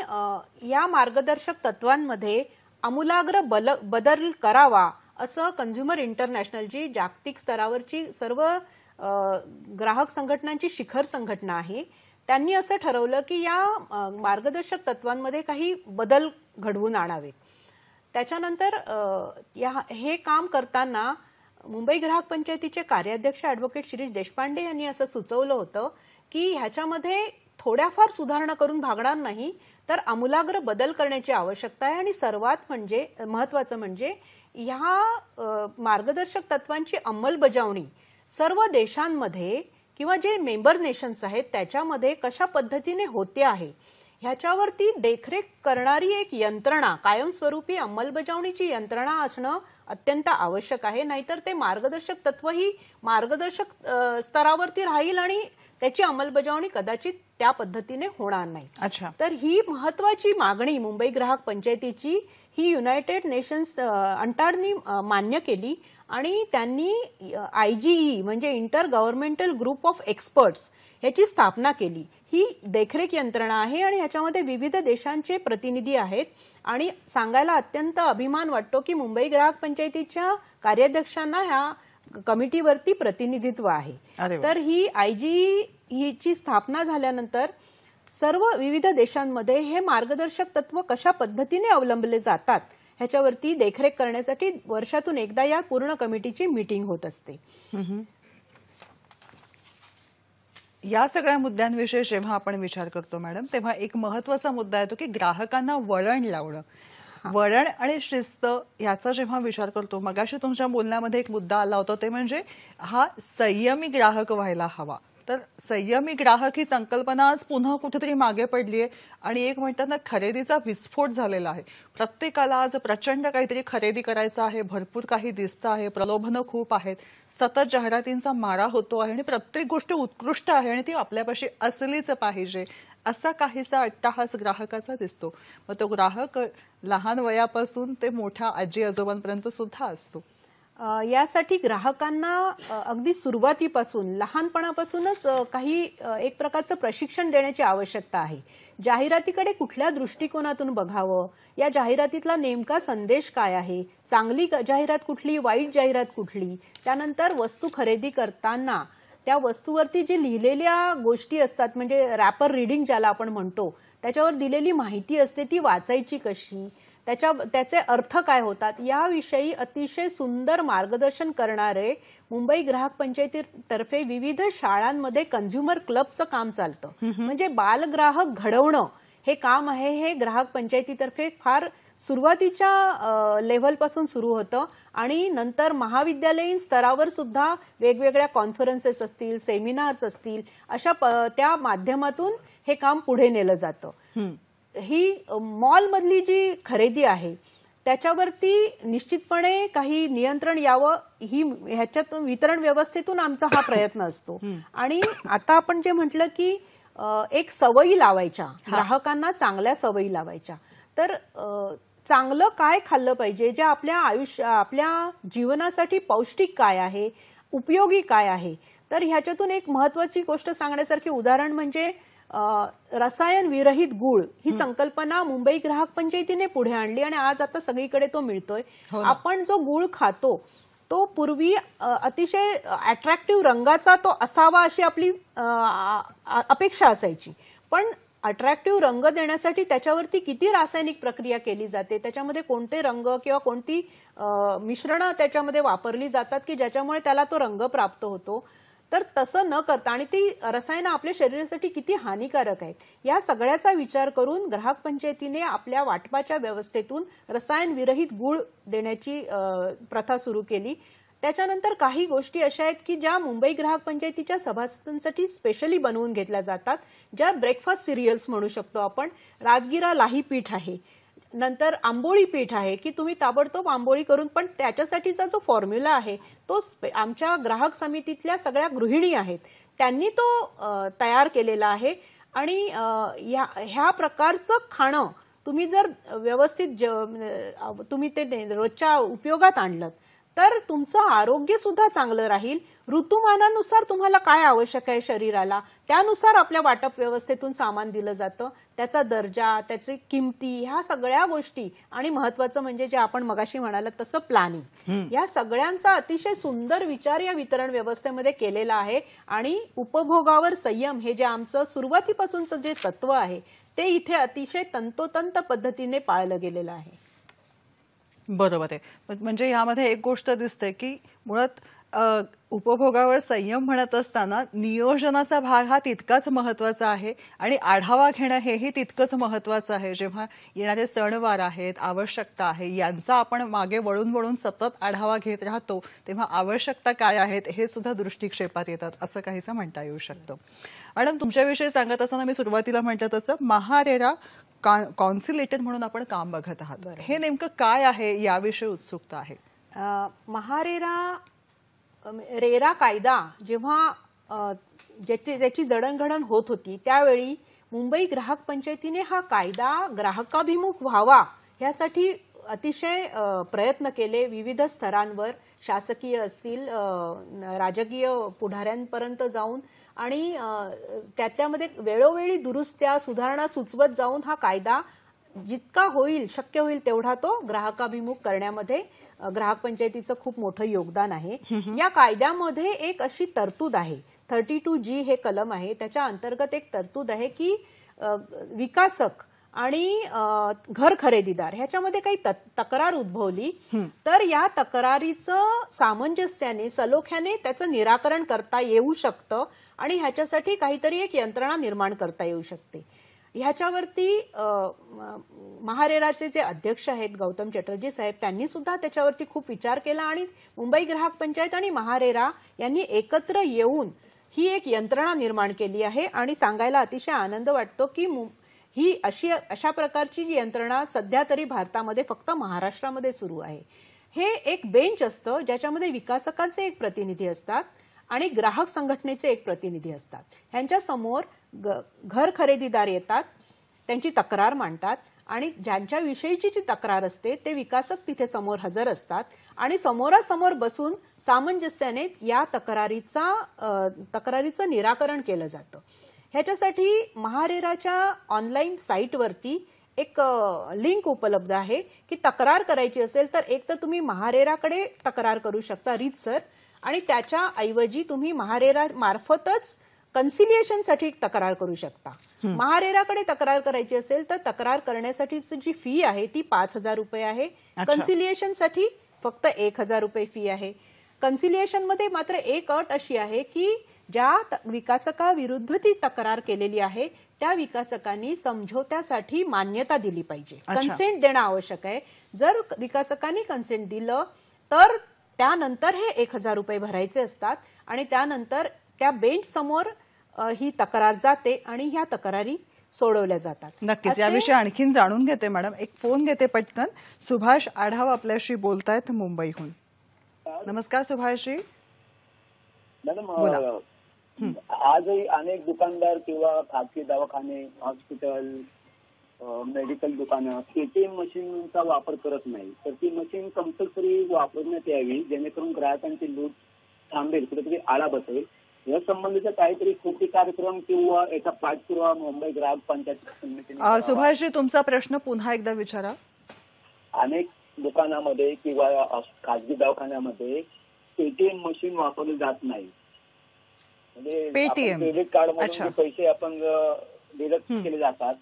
या मार्गदर्शक तत्वांमध्ये अमूलाग्र बदल करावा असं कन्झ्युमर जी जागतिक स्तरावरची सर्व ग्राहक संघटनांची शिखर संघटना आहे त्यांनी असं ठरवलं की या मार्गदर्शक तत्वांमध्ये काही बदल घडवून आणावेत त्याच्यानंतर या हे काम करताना मुंबई ग्राहक पंचायतीचे कार्याध्यक्ष अॅडव्होकेट शिरीष देशपांडे यांनी असं सुचवलं होतं की ह्याच्यामध्ये थोड्याफार सुधारणा करून भागणार नाही तर अमूलाग्र बदल करण्याची आवश्यकता आहे आणि सर्वात म्हणजे महत्वाचं म्हणजे ह्या मार्गदर्शक तत्वांची अंमलबजावणी सर्व देशांमध्ये किंवा जे मेंबर नेशन्स आहेत त्याच्यामध्ये कशा पद्धतीने होते आहे ह्याच्यावरती देखरेख करणारी एक यंत्रणा कायमस्वरूपी अंमलबजावणीची यंत्रणा असणं अत्यंत आवश्यक आहे नाहीतर ते मार्गदर्शक तत्वही मार्गदर्शक स्तरावरती राहील आणि त्याची अंमलबजावणी कदाचित त्या पद्धतीने होणार नाही अच्छा तर ही महत्वाची मागणी मुंबई ग्राहक पंचायतीची ही युनायटेड नेशन्स अंटाळनी मान्य केली आणि त्यांनी आय जीई म्हणजे inter governmental group of experts ह्याची स्थापना केली ही देखरेख यंत्रणा आहे आणि ह्याच्यामध्ये विविध देशांचे प्रतिनिधी आहेत आणि सांगायला अत्यंत अभिमान वाटतो की मुंबई ग्राहक पंचायतीच्या कार्याध्यक्षांना ह्या कमिटीवरती प्रतिनिधित्व आहे तर ही आय ची स्थापना झाल्यानंतर सर्व विविध देशांमध्ये हे मार्गदर्शक तत्व कशा पद्धतीने अवलंबले जातात ह्याच्यावरती देखरेख करण्यासाठी वर्षातून एकदा या पूर्ण कमिटीची मीटिंग होत असते या सगळ्या मुद्द्यांविषयी जेव्हा आपण विचार करतो मॅडम तेव्हा एक महत्वाचा मुद्दा येतो की ग्राहकांना वळण लावणं वळण आणि शिस्त याचा जेव्हा विचार करतो मगाशी तुमच्या बोलण्यामध्ये एक मुद्दा आला होता ते म्हणजे हा संयमी ग्राहक व्हायला हवा तर संयमी ग्राहक ही संकल्पना आज पुन्हा कुठेतरी मागे पडली आहे आणि एक म्हणतात खरेदीचा विस्फोट झालेला आहे प्रत्येकाला आज प्रचंड काहीतरी खरेदी करायचं आहे भरपूर काही दिसतं आहे प्रलोभनं खूप आहेत सतत जाहिरातींचा मारा होतो आहे आणि प्रत्येक गोष्ट उत्कृष्ट आहे आणि ती आपल्यापाशी असलीच पाहिजे असा काहीसा अट्टाहास ग्राहकाचा दिसतो मग तो ग्राहक लहान वयापासून ते मोठ्या आजी आजोबांपर्यंत सुद्धा असतो यासाठी ग्राहकांना अगदी सुरुवातीपासून लहानपणापासूनच काही एक प्रकारचं प्रशिक्षण देण्याची आवश्यकता आहे जाहिरातीकडे कुठल्या दृष्टिकोनातून बघावं या जाहिरातीतला नेमका संदेश काय आहे चांगली जाहिरात कुठली वाईट जाहिरात कुठली त्यानंतर वस्तू खरेदी करताना त्या वस्तूवरती जे लिहिलेल्या गोष्टी असतात म्हणजे रॅपर रिडिंग ज्याला आपण म्हणतो त्याच्यावर दिलेली माहिती असते ती वाचायची कशी त्याच्या त्याचे अर्थ काय होतात याविषयी अतिशय सुंदर मार्गदर्शन करणारे मुंबई ग्राहक पंचायतीतर्फे विविध शाळांमध्ये कन्झ्युमर क्लबचं काम चालतं म्हणजे बालग्राहक घडवणं हे काम आहे हे ग्राहक पंचायतीतर्फे फार सुरुवातीच्या लेवलपासून सुरू होतं आणि नंतर महाविद्यालयीन स्तरावर सुद्धा वेगवेगळ्या कॉन्फरन्सेस असतील सेमिनार्स असतील अशा त्या माध्यमातून हे काम पुढे नेलं जातं ही मॉलमधली जी खरेदी आहे त्याच्यावरती निश्चितपणे काही नियंत्रण यावं ही ह्याच्यातून वितरण व्यवस्थेतून आमचा हा प्रयत्न असतो आणि आता आपण जे म्हटलं की एक सवयी लावायच्या ग्राहकांना चांगल्या सवयी लावायच्या तर चांगलं काय खाल्लं पाहिजे जे आपल्या आयुष्य आपल्या जीवनासाठी पौष्टिक काय आहे उपयोगी काय आहे तर ह्याच्यातून एक महत्वाची गोष्ट सांगण्यासारखी उदाहरण म्हणजे रसायन विरहित गुळ ही संकल्पना मुंबई ग्राहक पंचायतीने पुढे आणली आणि आज आता सगळीकडे तो मिळतोय हो आपण जो गुळ खातो तो पूर्वी अतिशय अट्रॅक्टिव्ह रंगाचा तो असावा अशी आपली अपेक्षा असायची पण अट्रॅक्टिव्ह रंग देण्यासाठी त्याच्यावरती किती रासायनिक प्रक्रिया केली जाते त्याच्यामध्ये कोणते रंग किंवा कोणती मिश्रणं त्याच्यामध्ये वापरली जातात की ज्याच्यामुळे त्याला तो रंग प्राप्त होतो तर तसं न करता आणि ती रसायनं आपल्या शरीरासाठी किती हानिकारक आहेत या सगळ्याचा विचार करून ग्राहक पंचायतीने आपल्या वाटपाच्या व्यवस्थेतून विरहित गुळ देण्याची प्रथा सुरू केली त्याच्यानंतर काही गोष्टी अशा आहेत की ज्या मुंबई ग्राहक पंचायतीच्या सभासदांसाठी स्पेशली बनवून घेतल्या जातात ज्या ब्रेकफास्ट सिरियल्स म्हणू शकतो आपण राजगिरा लाही पीठ आहे नंतर आंबोळी पीठ आहे की तुम्ही ताबडतोब आंबोळी करून पण त्याच्यासाठीचा जो फॉर्म्युला आहे तो आमच्या ग्राहक समितीतल्या सगळ्या गृहिणी आहेत त्यांनी तो तयार केलेला आहे आणि ह्या ह्या प्रकारचं खाणं तुम्ही जर व्यवस्थित तुम्ही ते रोजच्या उपयोगात आणलं तर तुमचं आरोग्य सुद्धा चांगलं राहील ऋतुमानानुसार तुम्हाला काय आवश्यक आहे शरीराला त्यानुसार आपल्या वाटप व्यवस्थेतून सामान दिलं जातं त्याचा दर्जा त्याची किमती ह्या सगळ्या गोष्टी आणि महत्वाचं म्हणजे जे आपण मगाशी म्हणाल तसं प्लॅनिंग या सगळ्यांचा अतिशय सुंदर विचार या वितरण व्यवस्थेमध्ये केलेला आहे आणि उपभोगावर संयम हे जे आमचं सुरुवातीपासूनचं जे तत्व आहे ते इथे अतिशय तंतोतंत पद्धतीने पाळलं गेलेलं आहे बरोबर आहे म्हणजे यामध्ये एक गोष्ट दिसते की मुळात उपभोगावर संयम म्हणत असताना नियोजनाचा भाग हा तितकाच महत्वाचा आहे आणि आढावा घेणं हेही तितकंच महत्वाचं आहे जेव्हा येणारे सणवार आहेत आवश्यकता आहे यांचा आपण मागे वळून वळून सतत आढावा घेत राहतो तेव्हा आवश्यकता काय आहेत हे सुद्धा दृष्टिक्षेपात येतात असं काहीसं म्हणता येऊ शकतं मॅडम तुमच्याविषयी सांगत असताना मी सुरुवातीला म्हटलं तसं महारेरा कॉन्सिलेटर म्हणून आपण काम बघत आहात हे नेमकं काय आहे याविषयी उत्सुकता आहे महारेरा रेरा कायदा जेव्हा ज्याची ज्याची जडणघडण होत होती त्यावेळी मुंबई ग्राहक पंचायतीने हा कायदा ग्राहकाभिमुख व्हावा यासाठी अतिशय प्रयत्न केले विविध स्तरांवर शासकीय असतील राजकीय पुढाऱ्यांपर्यंत जाऊन आणि त्याच्यामध्ये वेळोवेळी दुरुस्त्या सुधारणा सुचवत जाऊन हा कायदा जितका होईल शक्य होईल तेवढा तो ग्राहकाभिमुख करण्यामध्ये ग्राहक पंचायतीचं खूप मोठं योगदान आहे या कायद्यामध्ये एक अशी तरतूद आहे थर्टी टू जी हे कलम आहे त्याच्या अंतर्गत एक तरतूद आहे की विकासक आणि घर खरेदीदार ह्याच्यामध्ये काही तक्रार उद्भवली तर या तक्रारीचं सामंजस्याने सलोख्याने त्याचं निराकरण करता येऊ शकतं आणि ह्याच्यासाठी काहीतरी एक यंत्रणा निर्माण करता येऊ शकते ह्याच्यावरती महारेराचे जे अध्यक्ष आहेत गौतम चटर्जी साहेब त्यांनी सुद्धा त्याच्यावरती खूप विचार केला आणि मुंबई ग्राहक पंचायत आणि महारेरा यांनी एकत्र येऊन ही एक यंत्रणा निर्माण केली आहे आणि सांगायला अतिशय आनंद वाटतो की ही अशी अशा प्रकारची यंत्रणा सध्या तरी भारतामध्ये फक्त महाराष्ट्रामध्ये सुरू आहे हे एक बेंच असतं ज्याच्यामध्ये विकासकांचे एक प्रतिनिधी असतात आणि ग्राहक संघटनेचे एक प्रतिनिधी असतात ह्यांच्या समोर घर खरेदीदार येतात त्यांची तक्रार मांडतात आणि ज्यांच्याविषयीची जी तक्रार असते ते विकासक तिथे समोर हजर असतात आणि समोरासमोर बसून सामंजस्याने या तक्रारीचा तक्रारीचं निराकरण केलं जातं ह्याच्यासाठी महारेराच्या ऑनलाईन साईटवरती एक लिंक उपलब्ध आहे की तक्रार करायची असेल तर एक तर तुम्ही महारेराकडे तक्रार करू शकता रीतसर आणि त्याच्या ऐवजी तुम्ही महारेरा मार्फतच कन्सिलिएशनसाठी तक्रार करू शकता महारेराकडे तक्रार करायची असेल तर तक्रार करण्यासाठीची जी फी आहे ती पाच हजार रुपये आहे कन्सिलिएशनसाठी फक्त एक हजार रुपये फी आहे कन्सिलिएशनमध्ये मात्र एक अट अशी आहे की ज्या विकासकाविरुद्ध ती तक्रार केलेली आहे त्या विकासकांनी समझोत्यासाठी मान्यता दिली पाहिजे कन्सेंट देणं आवश्यक आहे जर विकासकांनी कन्सेंट दिलं तर त्यानंतर हे एक हजार रुपये भरायचे असतात आणि त्यानंतर त्या बेंच समोर ही तक्रार जाते आणि ह्या तक्रारी सोडवल्या जातात नक्कीच याविषयी आणखीन जाणून घेते मॅडम एक फोन घेते पटकन सुभाष आढाव आपल्याशी बोलतायत मुंबईहून नमस्कार सुभाषजी मॅडम आजही अनेक दुकानदार किंवा खासगी दवाखाने हॉस्पिटल मेडिकल दुकानं एटीएम मशीनचा वापर करत नाही तर ती मशीन कंपल्सरी वापरण्यात यावी जेणेकरून ग्राहकांची लूट थांबेल कुठेतरी आळा बसेल या संबंधीचा काहीतरी कृती कार्यक्रम किंवा याचा पाठपुरावा मुंबई ग्राहक पंचायत समितीने सुभाषजी तुमचा प्रश्न पुन्हा एकदा विचारा अनेक दुकानामध्ये किंवा खाजगी दवाखान्यामध्ये एटीएम मशीन वापरली जात नाही म्हणजे क्रेडिट कार्ड पैसे आपण डिडक्ट केले जातात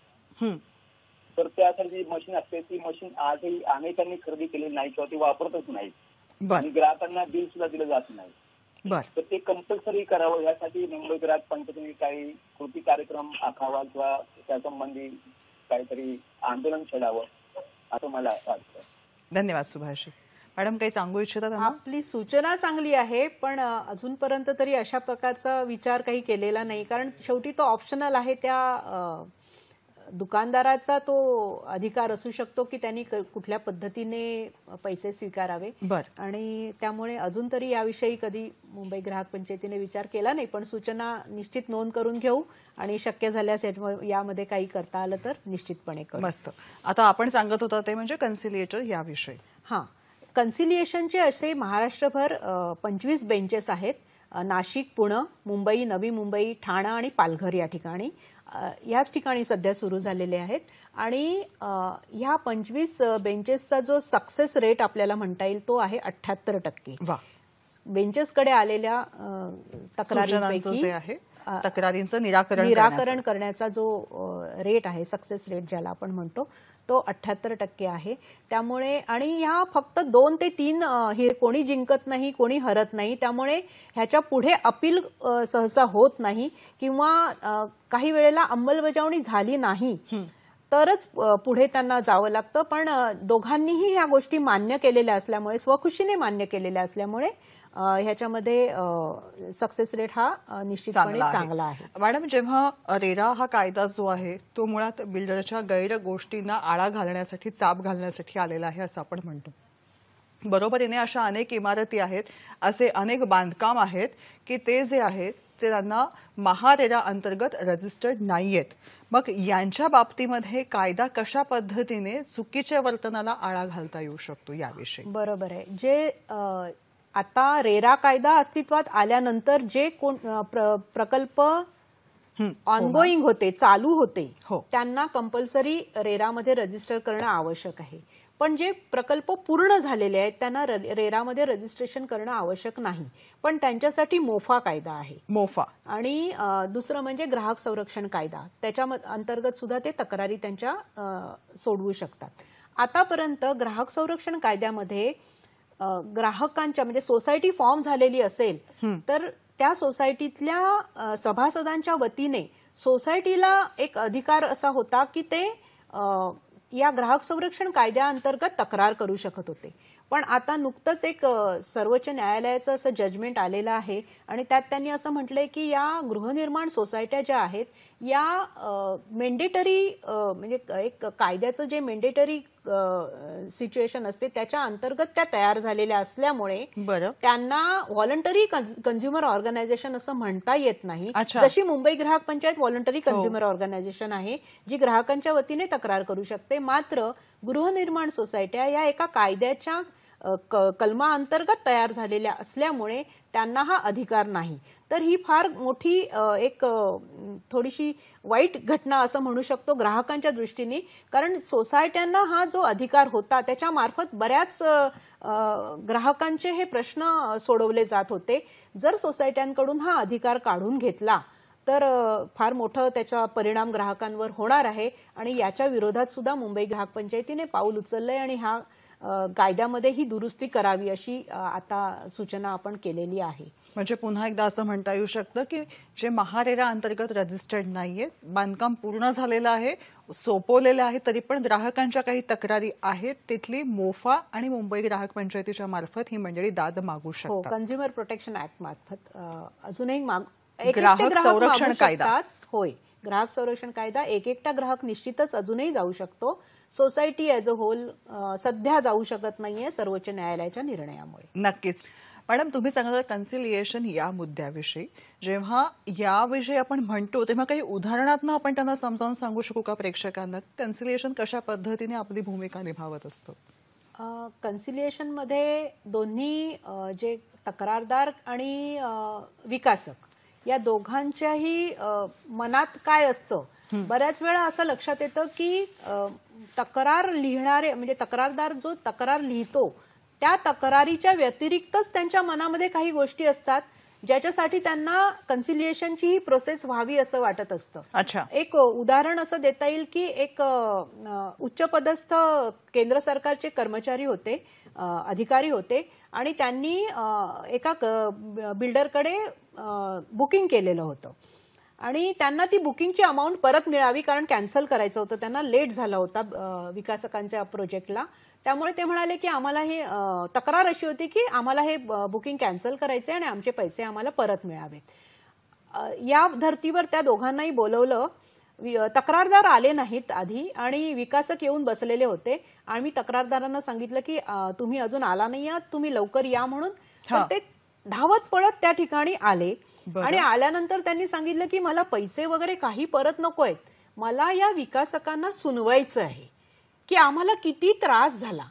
तर त्यासाठी जी मशीन असते ती मशीन आजही अनेकांनी खरेदी केली नाही किंवा ती वापरतच नाही आणि ग्राहकांना बिल सुद्धा दिलं जात नाही तर ते कंपल्सरी करावं यासाठी मुंबई ग्राहक पंचायतीने काही कृती कार्यक्रम आखावा किंवा त्यासंबंधी काहीतरी आंदोलन छेडावं असं मला वाटतं धन्यवाद सुभाष मॅडम काही सांगू इच्छितात आपली सूचना चांगली आहे पण अजूनपर्यंत तरी अशा प्रकारचा विचार काही केलेला नाही कारण शेवटी तो ऑप्शनल आहे त्या दुकानदाराचा तो अधिकार असू शकतो की त्यांनी कुठल्या पद्धतीने पैसे स्वीकारावे आणि त्यामुळे अजून तरी याविषयी कधी मुंबई ग्राहक पंचायतीने विचार केला नाही पण सूचना निश्चित नोंद करून घेऊ आणि शक्य झाल्यास यामध्ये काही करता आलं तर निश्चितपणे करू मस्त आता आपण सांगत होता ते म्हणजे कन्सिलिएटर याविषयी हां कन्सिलिएशनचे असे महाराष्ट्रभर पंचवीस बेंचेस आहेत नाशिक पुणे मुंबई नवी मुंबई ठाणे आणि पालघर या ठिकाणी याच ठिकाणी सध्या सुरू झालेले आहेत आणि ह्या पंचवीस बेंचेसचा जो सक्सेस रेट आपल्याला म्हणता येईल तो आहे अठ्ठ्याहत्तर टक्के बेंचेसकडे आलेल्या तक्रारी तक्रारींचं निराकरण निराकरण करण्याचा जो रेट आहे सक्सेस रेट ज्याला आपण म्हणतो तो अठ्याहत्तर टक्के आहे त्यामुळे आणि ह्या फक्त दोन ते तीन हे कोणी जिंकत नाही कोणी हरत नाही त्यामुळे ह्याच्या पुढे अपील सहसा होत नाही किंवा काही वेळेला अंमलबजावणी झाली नाही तरच पुढे त्यांना जावं लागतं पण दोघांनीही ह्या गोष्टी मान्य केलेल्या असल्यामुळे स्वखुशीने मान्य केलेल्या असल्यामुळे ह्याच्यामध्ये सक्सेस रेट हा निश्चितपणे चांगला आहे मॅडम जेव्हा रेरा हा कायदा जो आहे तो मुळात बिल्डरच्या गैर गोष्टींना आळा घालण्यासाठी चाप घालण्यासाठी आलेला आहे असं आपण म्हणतो बरोबरीने अशा अनेक इमारती आहेत असे अनेक बांधकाम आहेत की ते जे आहेत ते त्यांना महारेरा अंतर्गत रजिस्टर्ड नाही आहेत मग यांच्या बाबतीमध्ये कायदा कशा पद्धतीने चुकीच्या वर्तनाला आळा घालता येऊ शकतो याविषयी बरोबर आहे जे आता रेरा कायदा अस्तित्वात आल्यानंतर जे कोण प्र, प्रकल्प ऑनगोईंग हो होते चालू होते हो। त्यांना कंपल्सरी रेरामध्ये रजिस्टर करणं आवश्यक आहे पण जे प्रकल्प पूर्ण झालेले आहेत त्यांना रेरामध्ये रजिस्ट्रेशन करणं आवश्यक नाही पण त्यांच्यासाठी मोफा कायदा आहे मोफा आणि दुसरं म्हणजे ग्राहक संरक्षण कायदा त्याच्या अंतर्गत सुद्धा ते तक्रारी त्यांच्या सोडवू शकतात आतापर्यंत ग्राहक संरक्षण कायद्यामध्ये ग्राहकांच्या म्हणजे सोसायटी फॉर्म झालेली असेल तर त्या सोसायटीतल्या सभासदांच्या वतीने सोसायटीला एक अधिकार असा होता की ते या ग्राहक संरक्षण कायद्याअंतर्गत तक्रार करू शकत होते पण आता नुकतंच एक सर्वोच्च न्यायालयाचं असं जजमेंट आलेलं आहे आणि त्यात त्यांनी असं म्हटलंय की या गृहनिर्माण सोसायट्या ज्या आहेत या मेंडेटरी म्हणजे एक कायद्याचं जे मेंडेटरी सिच्युएशन असते त्याच्या अंतर्गत त्या तयार झालेल्या असल्यामुळे त्यांना व्हॉलंटरी कन्झ्युमर ऑर्गनायझेशन असं म्हणता येत नाही जशी मुंबई ग्राहक पंचायत व्हॉलंटरी कन्झ्युमर ऑर्गनायझेशन आहे जी ग्राहकांच्या वतीने तक्रार करू शकते मात्र गृहनिर्माण सोसायट्या या एका कायद्याच्या कलमा अंतर्गत तयार झालेल्या असल्यामुळे त्यांना हा अधिकार नाही तर ही फार मोठी एक थोडीशी वाईट घटना असं म्हणू शकतो ग्राहकांच्या दृष्टीने कारण सोसायट्यांना हा जो अधिकार होता त्याच्या मार्फत बऱ्याच ग्राहकांचे हे प्रश्न सोडवले जात होते जर सोसायट्यांकडून हा अधिकार काढून घेतला तर फार मोठं त्याचा परिणाम ग्राहकांवर होणार आहे आणि याच्या विरोधात सुद्धा मुंबई ग्राहक पंचायतीने पाऊल उचललंय आणि हा कायद्यामध्ये ही दुरुस्ती करावी अशी आता सूचना आपण केलेली आहे म्हणजे पुन्हा एकदा असं म्हणता येऊ शकतं की जे महारेरा अंतर्गत रजिस्टर्ड नाहीये बांधकाम पूर्ण झालेलं आहे सोपवलेलं आहे तरी पण ग्राहकांच्या काही तक्रारी आहेत तिथली मोफा आणि मुंबई ग्राहक पंचायतीच्या मार्फत ही मंडळी दाद मागू शकतो कन्झ्युमर प्रोटेक्शन ऍक्ट मार्फत अजूनही ग्राहक संरक्षण कायदा होय ग्राहक संरक्षण कायदा एक एकटा ग्राहक निश्चितच अजूनही जाऊ शकतो सोसायटी ॲज अ होल सध्या जाऊ शकत नाहीये सर्वोच्च न्यायालयाच्या निर्णयामुळे नक्कीच मॅडम तुम्ही सांगितलं कन्सिलिएशन या मुद्द्याविषयी जेव्हा याविषयी आपण म्हणतो तेव्हा काही उदाहरणात्मक आपण त्यांना समजावून सांगू शकू का प्रेक्षकांना कन्सिलिएशन कशा पद्धतीने आपली भूमिका निभावत असतो कन्सिलिएशनमध्ये दोन्ही जे तक्रारदार आणि विकासक या दोघांच्याही मनात काय असतं बऱ्याच वेळा असं लक्षात येतं की तक्रार लिहिणारे म्हणजे तक्रारदार जो तक्रार लिहितो त्या तक्रारीच्या व्यतिरिक्तच त्यांच्या मनामध्ये काही गोष्टी असतात ज्याच्यासाठी त्यांना कन्सिलिएशनची ही प्रोसेस व्हावी असं वाटत असतं अच्छा एक उदाहरण असं देता येईल की एक उच्चपदस्थ केंद्र सरकारचे कर्मचारी होते अधिकारी होते आणि त्यांनी एका बिल्डरकडे बुकिंग केलेलं होतं आणि त्यांना ती बुकिंगची अमाऊंट परत मिळावी कारण कॅन्सल करायचं होतं त्यांना लेट झाला होता विकासकांच्या प्रोजेक्टला त्यामुळे ते म्हणाले की आम्हाला हे तक्रार अशी होती की आम्हाला हे बुकिंग कॅन्सल करायचे आणि आमचे पैसे आम्हाला परत मिळावे या धर्तीवर त्या दोघांनाही बोलवलं तक्रारदार आले नाहीत आधी आणि विकासक येऊन बसलेले होते आम्ही तक्रारदारांना सांगितलं की तुम्ही अजून आला नाही आहात तुम्ही लवकर या म्हणून ते धावत पळत त्या ठिकाणी आले आणि आल्यानंतर त्यांनी सांगितलं की मला पैसे वगैरे काही परत नकोय मला या विकासकांना सुनवायचं आहे की आम्हाला किती त्रास झाला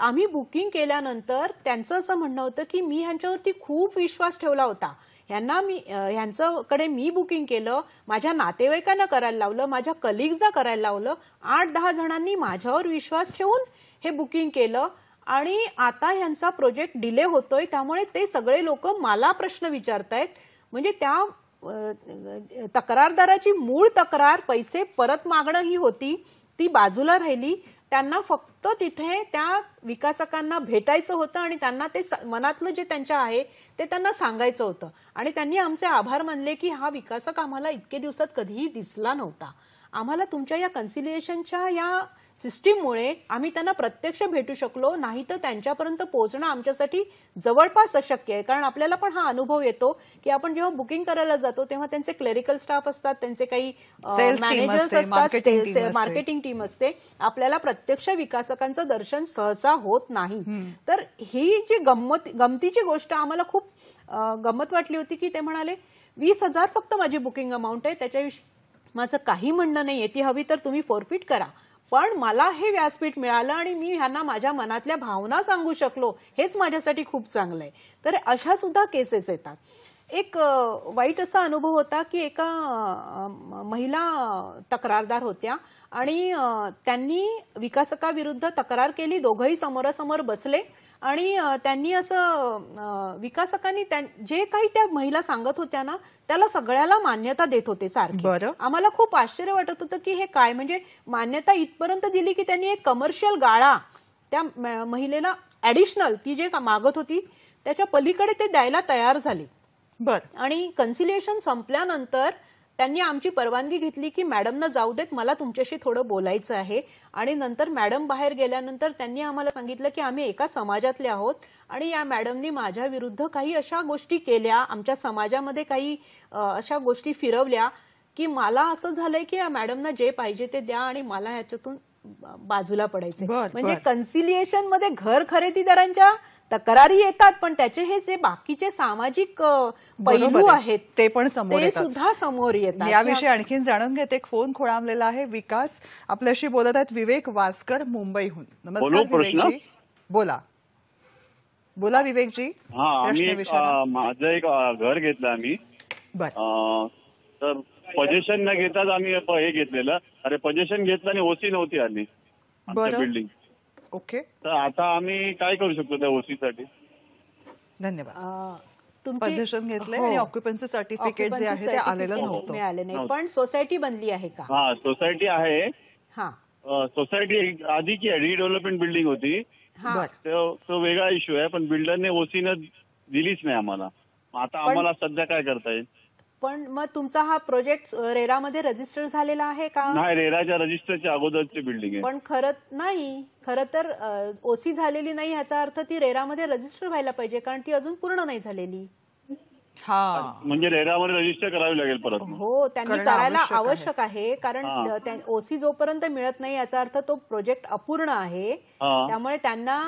आम्ही बुकिंग केल्यानंतर त्यांचं असं म्हणणं होतं की मी ह्यांच्यावरती खूप विश्वास ठेवला होता ह्यांना मी ह्यांच्याकडे मी बुकिंग केलं माझ्या नातेवाईकांना करायला लावलं माझ्या कलिग्सना करायला लावलं आठ दहा जणांनी माझ्यावर विश्वास ठेवून हे बुकिंग केलं आणि आता ह्यांचा प्रोजेक्ट डिले होतोय त्यामुळे ते सगळे लोक मला प्रश्न विचारतायत म्हणजे त्या तक्रारदाराची मूळ तक्रार पैसे परत मागणं ही होती ती बाजूला राहिली त्यांना फक्त तिथे त्या विकासकांना भेटायचं होतं आणि त्यांना ते मनातलं जे त्यांच्या आहे ते त्यांना सांगायचं होतं आणि त्यांनी आमचे आभार मानले की हा विकासक आम्हाला इतके दिवसात कधीही दिसला नव्हता आम्हाला तुमच्या या कन्सिलिएशनच्या या सिस्टीममुळे आम्ही त्यांना प्रत्यक्ष भेटू शकलो नाही तर त्यांच्यापर्यंत पोहोचणं आमच्यासाठी जवळपास अशक्य आहे कारण आपल्याला पण हा अनुभव येतो की आपण जेव्हा बुकिंग करायला जातो तेव्हा त्यांचे क्लेरिकल स्टाफ असतात त्यांचे काही मॅनेजर्स असतात मार्केटिंग टीम असते आपल्याला प्रत्यक्ष विकासकांचं दर्शन सहसा होत नाही तर ही जी गमत गमतीची गोष्ट आम्हाला खूप गमत वाटली होती की ते म्हणाले वीस हजार फक्त माझी बुकिंग अमाऊंट आहे त्याच्याविषयी माझं काही म्हणणं नाहीये ती हवी तर तुम्ही फोरफिट करा पण मला हे व्यासपीठ मिळालं आणि मी ह्यांना माझ्या मनातल्या भावना सांगू शकलो हेच माझ्यासाठी खूप चांगलं आहे तर अशा सुद्धा केसेस येतात एक वाईट असा अनुभव होता की एका महिला तक्रारदार होत्या आणि त्यांनी विकासकाविरुद्ध तक्रार केली दोघंही समोरासमोर बसले आणि त्यांनी असं विकासकांनी जे काही त्या महिला सांगत होत्या ना त्याला सगळ्याला मान्यता देत होते सारखे आम्हाला खूप आश्चर्य वाटत होतं की हे काय म्हणजे मान्यता इथपर्यंत दिली की त्यांनी एक कमर्शियल गाळा त्या महिलेला ऍडिशनल ती जे मागत होती त्याच्या पलीकडे ते द्यायला तयार झाली बर आणि कन्सिलेशन संपल्यानंतर त्यांनी आमची परवानगी घेतली की मॅडमनं जाऊ देत मला तुमच्याशी थोडं बोलायचं आहे आणि नंतर मॅडम बाहेर गेल्यानंतर त्यांनी आम्हाला सांगितलं की आम्ही एका समाजातले आहोत आणि या मॅडमनी माझ्या विरुद्ध काही अशा गोष्टी केल्या आमच्या समाजामध्ये काही अशा गोष्टी फिरवल्या की मला असं झालंय की या मॅडमना जे पाहिजे ते द्या आणि मला ह्याच्यातून बाजूला पडायचे म्हणजे कन्सिलिएशन मध्ये घर खरेदीदारांच्या तक्रारी येतात पण त्याचे हे जे बाकीचे सामाजिक पैलू आहेत ते पण समोर सुद्धा समोर येत याविषयी आणखी जाणून घेत एक फोन खोळांबलेला आहे विकास आपल्याशी बोलत आहेत विवेक वासकर मुंबईहून नमस्कार विवेकजी बोला बोला विवेकजी हा माझं एक घर घेतलं आम्ही तर पजेशन न घेताच आम्ही हे घेतलेलं अरे पजेशन घेतलं आणि ओसी नव्हती आली आमच्या बिल्डिंग ओके तर आता आम्ही काय करू शकतो त्या ओसी साठी धन्यवाद पजेशन घेतलंय हो. आणि ऑक्युपन्सी सर्टिफिकेट जे आहे ते आलेलं नव्हतं पण सोसायटी बनली आहे का हा सोसायटी आहे हा सोसायटी आधीची आहे रिडेव्हलपमेंट बिल्डिंग होती तो वेगळा इश्यू आहे पण बिल्डरने ओसीनं दिलीच नाही आम्हाला आता आम्हाला सध्या काय करता येईल पण मग तुमचा हा प्रोजेक्ट रेरामध्ये रजिस्टर झालेला आहे का नाही रेराच्या रजिस्टरच्या अगोदरची बिल्डिंग आहे पण खरं नाही खरं तर ओसी झालेली नाही ह्याचा अर्थ ती रेरामध्ये रजिस्टर व्हायला पाहिजे कारण ती अजून पूर्ण नाही झालेली हा म्हणजे रेरावर रजिस्टर करावी लागेल परत हो त्यांनी करायला आवश्यक आहे. कारण ओसी जोपर्यंत मिळत नाही याचा अर्थ तो प्रोजेक्ट अपूर्ण आहे त्यामुळे त्यांना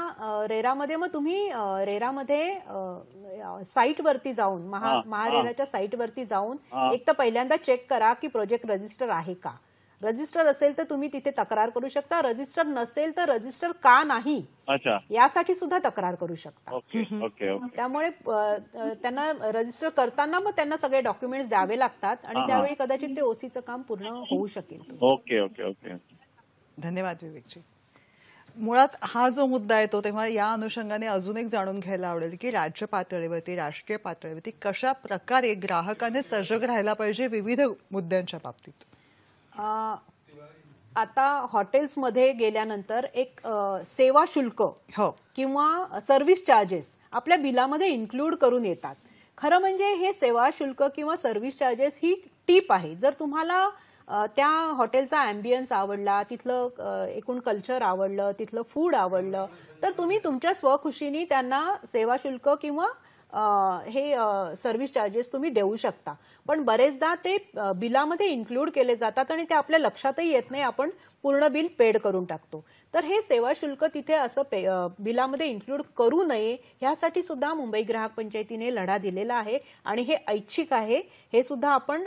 रेरा रेरामध्ये मग तुम्ही रेरामध्ये साईट वरती जाऊन महा महारेराच्या साईट वरती जाऊन एक तर पहिल्यांदा चेक करा की प्रोजेक्ट रजिस्टर आहे का रजिस्टर असेल तर तुम्ही तिथे तक्रार करू शकता रजिस्टर नसेल तर रजिस्टर का नाही यासाठी सुद्धा तक्रार करू शकता त्यामुळे त्यांना रजिस्टर करताना मग त्यांना सगळे डॉक्युमेंट्स द्यावे लागतात आणि त्यावेळी कदाचित ते ओसीचं काम पूर्ण होऊ शकेल ओके ओके ओके धन्यवाद विवेकजी मुळात हा जो मुद्दा येतो तेव्हा या अनुषंगाने अजून एक जाणून घ्यायला आवडेल की राज्य पातळीवरती राष्ट्रीय पातळीवरती कशा प्रकारे ग्राहकाने सजग राहायला पाहिजे विविध मुद्द्यांच्या बाबतीत आता हॉटेल्समध्ये गेल्यानंतर एक सेवा शुल्क हो किंवा सर्व्हिस चार्जेस आपल्या बिलामध्ये इन्क्लूड करून येतात खरं म्हणजे हे सेवा शुल्क किंवा सर्व्हिस चार्जेस ही टीप आहे जर तुम्हाला त्या हॉटेलचा अँबियन्स आवडला तिथलं एकूण कल्चर आवडलं तिथलं फूड आवडलं तर तुम्ही तुमच्या स्वखुशीने त्यांना सेवा शुल्क किंवा हे सर्व्हिस चार्जेस तुम्ही देऊ शकता पण बरेचदा ते बिलामध्ये इन्क्लूड केले जातात आणि ते आपल्या लक्षातही येत नाही आपण पूर्ण बिल पेड करून टाकतो तर हे सेवा शुल्क तिथे असं बिलामध्ये इन्क्लूड करू नये ह्यासाठी सुद्धा मुंबई ग्राहक पंचायतीने लढा दिलेला आहे आणि हे ऐच्छिक आहे हे सुद्धा आपण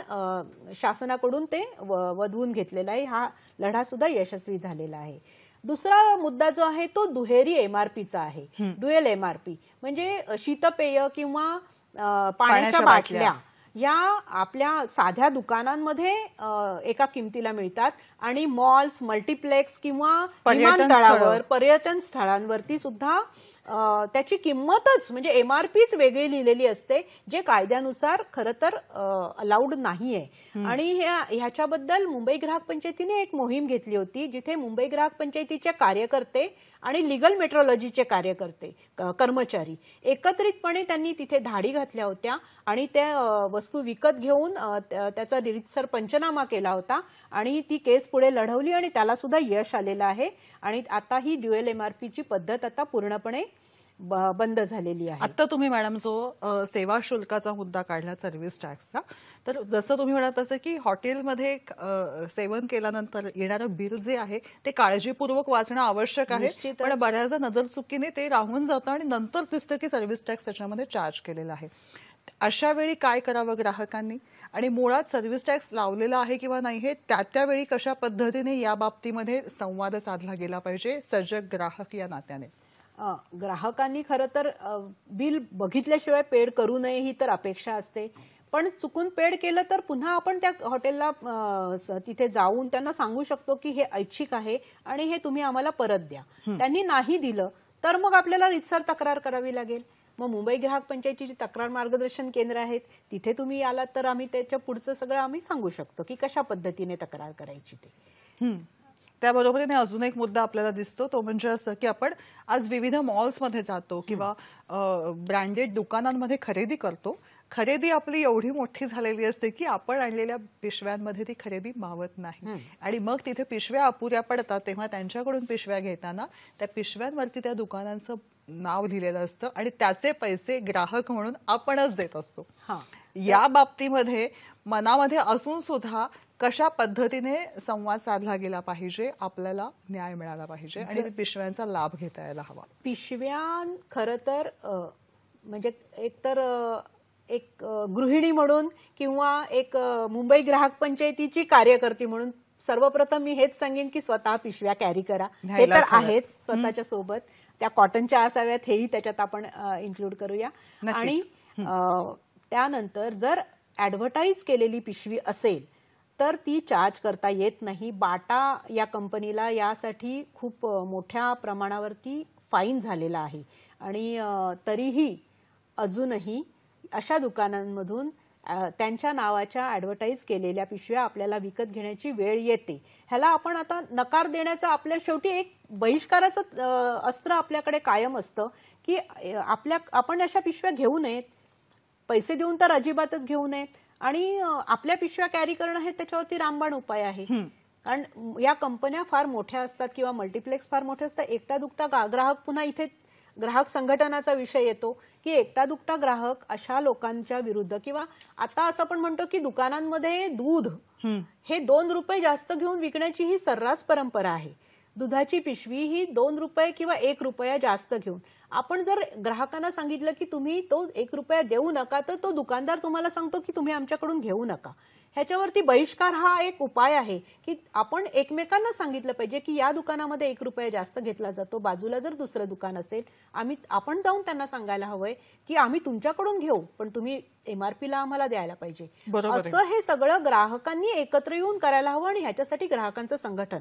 शासनाकडून ते वधवून घेतलेला आहे हा लढा सुद्धा यशस्वी झालेला आहे दुसरा मुद्दा जो आहे तो दुहेरी एमआरपीचा आहे डुएल एमआरपी म्हणजे शीतपेय किंवा पाण्याच्या बाटल्या या आपल्या साध्या दुकानांमध्ये एका किमतीला मिळतात आणि मॉल्स मल्टीप्लेक्स किंवा विमानतळावर पर्यटन स्थळांवरती सुद्धा त्याची किंमतच म्हणजे एम आर पीच वेगळी लिहिलेली असते जे कायद्यानुसार खरं तर अलाउड नाहीये आणि ह्याच्याबद्दल मुंबई ग्राहक पंचायतीने एक मोहीम घेतली होती जिथे मुंबई ग्राहक पंचायतीचे कार्यकर्ते आणि लिगल मेट्रोलॉजीचे कार्यकर्ते कर्मचारी एकत्रितपणे त्यांनी तिथे धाडी घातल्या होत्या आणि त्या वस्तू विकत घेऊन त्याचा रितसर पंचनामा केला होता आणि ती केस पुढे लढवली आणि त्याला सुद्धा यश आलेलं आहे आणि आता ही ड्युएल एमआरपीची पद्धत आता पूर्णपणे बंद झालेली आहे आता तुम्ही मॅडम जो सेवा शुल्काचा मुद्दा काढला सर्व्हिस टॅक्सचा तर जसं तुम्ही म्हणत तसं की हॉटेलमध्ये सेवन केल्यानंतर येणारं बिल जे आहे ते काळजीपूर्वक वाचणं आवश्यक आहे पण बऱ्याचदा नजर चुकीने ते राहून जातं आणि नंतर दिसतं की सर्व्हिस टॅक्स त्याच्यामध्ये चार्ज केलेला आहे अशा वेळी काय करावं ग्राहकांनी आणि मुळात सर्व्हिस टॅक्स लावलेला आहे किंवा नाही हे त्या त्यावेळी कशा पद्धतीने या बाबतीमध्ये संवाद साधला गेला पाहिजे सजग ग्राहक या नात्याने ग्राहकांनी खरं तर बिल बघितल्याशिवाय पेड करू नये ही तर अपेक्षा असते पण चुकून पेड केलं तर पुन्हा आपण त्या हॉटेलला तिथे जाऊन त्यांना सांगू शकतो की हे ऐच्छिक आहे आणि हे तुम्ही आम्हाला परत द्या त्यांनी नाही दिलं तर मग आपल्याला रितसर तक्रार करावी लागेल मग मुंबई ग्राहक पंचायतची जी तक्रार मार्गदर्शन केंद्र आहेत तिथे तुम्ही आलात तर आम्ही त्याच्या पुढचं सगळं आम्ही सांगू शकतो की कशा पद्धतीने तक्रार करायची ते त्याबरोबरीने अजून एक मुद्दा आपल्याला दिसतो तो म्हणजे असं की आपण आज विविध मॉल्समध्ये जातो किंवा ब्रँडेड दुकानांमध्ये खरेदी करतो खरेदी आपली एवढी मोठी झालेली असते की आपण आणलेल्या पिशव्यांमध्ये ती खरेदी मावत नाही आणि मग तिथे पिशव्या अपुऱ्या पडतात तेव्हा त्यांच्याकडून पिशव्या घेताना त्या पिशव्यांवरती त्या दुकानांचं नाव लिहिलेलं असतं आणि त्याचे पैसे ग्राहक म्हणून आपणच देत असतो या बाबतीमध्ये मनामध्ये असून सुद्धा कशा पद्धतीने संवाद साधला गेला पाहिजे आपल्याला न्याय मिळाला पाहिजे आणि पिशव्यांचा लाभ घेता यायला हवा पिशव्या खर तर म्हणजे एकतर एक गृहिणी म्हणून किंवा एक मुंबई ग्राहक पंचायतीची कार्यकर्ती म्हणून सर्वप्रथम मी हेच सांगेन की स्वतः पिशव्या कॅरी करा हे तर आहेच स्वतःच्या सोबत त्या कॉटनच्या असाव्यात हेही त्याच्यात आपण इन्क्लूड करूया आणि त्यानंतर जर ऍडव्हर्टाईज केलेली पिशवी असेल तर ती चार्ज करता येत नाही बाटा या कंपनीला यासाठी खूप मोठ्या प्रमाणावरती फाईन झालेला आहे आणि तरीही अजूनही अशा दुकानांमधून त्यांच्या नावाच्या ऍडव्हर्टाईज केलेल्या पिशव्या आपल्याला विकत घेण्याची वेळ येते ह्याला आपण आता नकार देण्याचा आपल्या शेवटी एक बहिष्काराचं अस्त्र आपल्याकडे कायम असतं की आपल्या आपण अशा पिशव्या घेऊ नयेत पैसे देऊन तर अजिबातच घेऊ नयेत आणि आपल्या पिशव्या कॅरी करणं हे त्याच्यावरती रामबाण उपाय आहे कारण या कंपन्या फार मोठ्या असतात किंवा मल्टिप्लेक्स फार मोठे असतात एकटा दुखता ग्राहक पुन्हा इथे ग्राहक संघटनाचा विषय येतो की एकटा दुखता ग्राहक अशा लोकांच्या विरुद्ध किंवा आता असं आपण म्हणतो की दुकानांमध्ये दूध हे दोन रुपये जास्त घेऊन विकण्याची ही सर्रास परंपरा आहे दुधाची पिशवी ही दोन रुपये किंवा एक रुपया जास्त घेऊन आपण जर ग्राहकांना सांगितलं की तुम्ही तो एक रुपया देऊ नका तर तो दुकानदार तुम्हाला सांगतो की तुम्ही आमच्याकडून घेऊ नका ह्याच्यावरती बहिष्कार हा एक उपाय आहे की आपण एकमेकांना सांगितलं पाहिजे की या दुकानामध्ये एक रुपया जास्त घेतला जातो बाजूला जर दुसरं दुकान असेल आम्ही आपण जाऊन त्यांना सांगायला हवंय की आम्ही तुमच्याकडून घेऊ पण तुम्ही एमआरपीला आम्हाला द्यायला पाहिजे असं हे सगळं ग्राहकांनी एकत्र येऊन करायला हवं आणि ह्याच्यासाठी ग्राहकांचं संघटन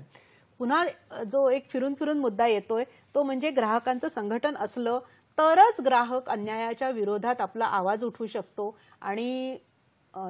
पुन्हा जो एक फिरून फिरून मुद्दा येतोय तो म्हणजे ग्राहकांचं संघटन असलं तरच ग्राहक अन्यायाच्या विरोधात आपला आवाज उठू शकतो आणि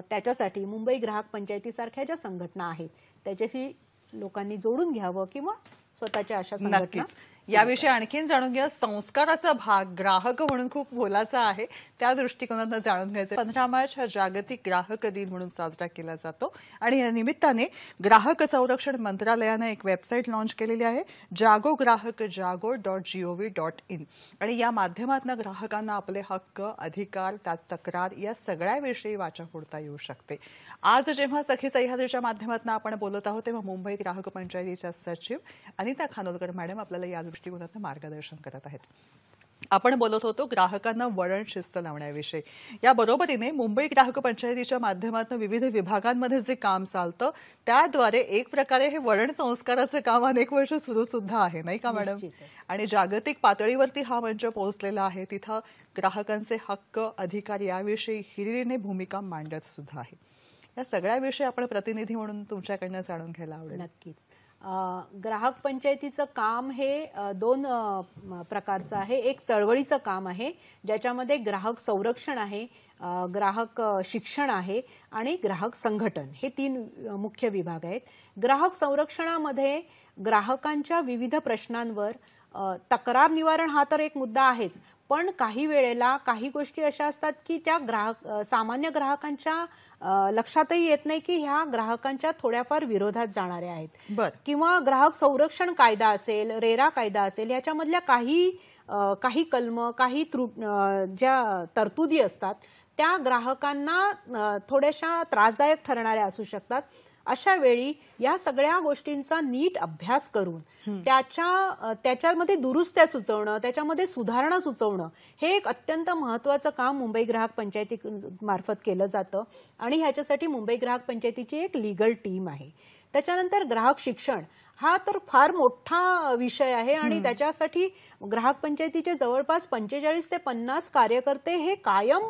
त्याच्यासाठी मुंबई ग्राहक पंचायतीसारख्या ज्या संघटना आहेत त्याच्याशी लोकांनी जोडून घ्यावं किंवा स्वतःच्या अशा संघटना याविषयी आणखीन जाणून घ्या संस्काराचा भाग ग्राहक म्हणून खूप मोलाचा आहे त्या दृष्टिकोनातून जाणून घ्यायचं पंधरा मार्च हा जागतिक ग्राहक दिन म्हणून साजरा केला जातो आणि या निमित्ताने ग्राहक संरक्षण मंत्रालयानं एक वेबसाईट लॉन्च केलेली आहे जागो ग्राहक जागो डॉट जीओव्ही डॉट इन आणि या माध्यमातून ग्राहकांना आपले हक्क अधिकार त्याच तक्रार या सगळ्याविषयी वाचा फोडता येऊ शकते आज जेव्हा सखी सह्याद्रीच्या माध्यमातून आपण बोलत आहोत तेव्हा मुंबई ग्राहक पंचायतीच्या सचिव अनिता खानोलकर मॅडम आपल्याला या दृष्टिकोनातून मार्गदर्शन करत आहेत आपण बोलत होतो ग्राहकांना वळण शिस्त लावण्याविषयी या बरोबरीने मुंबई ग्राहक पंचायतीच्या माध्यमातून विविध विभागांमध्ये जे काम चालतं त्याद्वारे एक प्रकारे हे वळण संस्काराचं काम अनेक वर्ष सुरू सुद्धा आहे नाही का मॅडम आणि जागतिक पातळीवरती हा मंच पोहोचलेला आहे तिथं ग्राहकांचे हक्क अधिकार याविषयी हिरिरीने भूमिका मांडत सुद्धा आहे या सगळ्याविषयी आपण प्रतिनिधी म्हणून तुमच्याकडनं जाणून घ्यायला आवडेल नक्कीच ग्राहक पंचायतीचं काम हे दोन प्रकारचं आहे एक चळवळीचं काम आहे ज्याच्यामध्ये ग्राहक संरक्षण आहे ग्राहक शिक्षण आहे आणि ग्राहक संघटन हे तीन मुख्य विभाग आहेत ग्राहक संरक्षणामध्ये ग्राहकांच्या विविध प्रश्नांवर तक्रार निवारण हा तर एक मुद्दा आहेच पण काही वेळेला काही गोष्टी अशा असतात की त्या ग्राहक सामान्य ग्राहकांच्या लक्षातही येत नाही की ह्या ग्राहकांच्या थोड्याफार विरोधात जाणाऱ्या आहेत किंवा ग्राहक संरक्षण कायदा असेल रेरा कायदा असेल याच्यामधल्या काही काही कलम काही त्रुट ज्या तरतुदी असतात त्या ग्राहकांना थोड्याशा त्रासदायक ठरणाऱ्या असू शकतात अशा वेळी या सगळ्या गोष्टींचा नीट अभ्यास करून त्याच्या त्याच्यामध्ये दुरुस्त्या सुचवणं त्याच्यामध्ये सुधारणा सुचवणं हे एक अत्यंत महत्वाचं काम मुंबई ग्राहक पंचायती मार्फत केलं जातं आणि ह्याच्यासाठी मुंबई ग्राहक पंचायतीची एक लिगल टीम आहे त्याच्यानंतर ग्राहक शिक्षण हा तर फार मोठा विषय आहे आणि त्याच्यासाठी ग्राहक पंचायतीचे जवळपास पंचेचाळीस ते पन्नास कार्यकर्ते हे कायम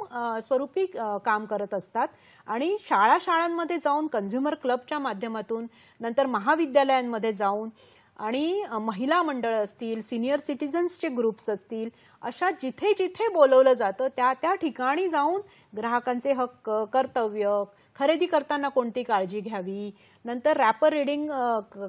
स्वरूपी काम करत असतात आणि शाळा शाळांमध्ये जाऊन कन्झ्युमर क्लबच्या माध्यमातून नंतर महाविद्यालयांमध्ये जाऊन आणि महिला मंडळ असतील सिनियर सिटीजन्सचे ग्रुप्स असतील अशा जिथे जिथे बोलवलं जातं त्या त्या ठिकाणी जाऊन ग्राहकांचे हक्क कर्तव्य खरेदी करताना कोणती काळजी घ्यावी नंतर रॅपर रिडिंग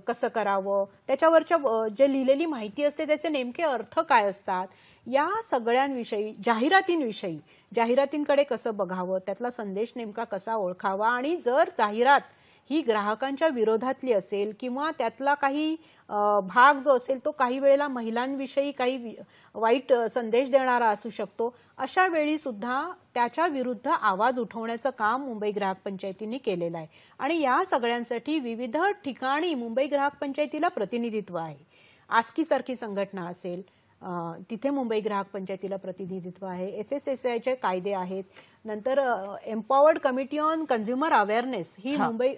कसं करावं त्याच्यावरच्या जे लिहिलेली माहिती असते त्याचे नेमके अर्थ काय असतात या सगळ्यांविषयी जाहिरातींविषयी जाहिरातींकडे कसं बघावं त्यातला संदेश नेमका कसा ओळखावा आणि जर जाहिरात ही ग्राहकांच्या विरोधातली असेल किंवा त्यातला काही भाग जो असेल तो काही वेळेला महिलांविषयी काही वाईट संदेश देणारा असू शकतो अशा वेळी सुद्धा त्याच्या विरुद्ध आवाज उठवण्याचं काम मुंबई ग्राहक पंचायतीने केलेलं आहे आणि या सगळ्यांसाठी विविध ठिकाणी मुंबई ग्राहक पंचायतीला प्रतिनिधित्व आहे आस्कीसारखी संघटना असेल तिथे मुंबई ग्राहक पंचायतीला प्रतिनिधित्व आहे एफ एस एस आयचे कायदे आहेत नंतर empowered committee on consumer awareness ही मुंबई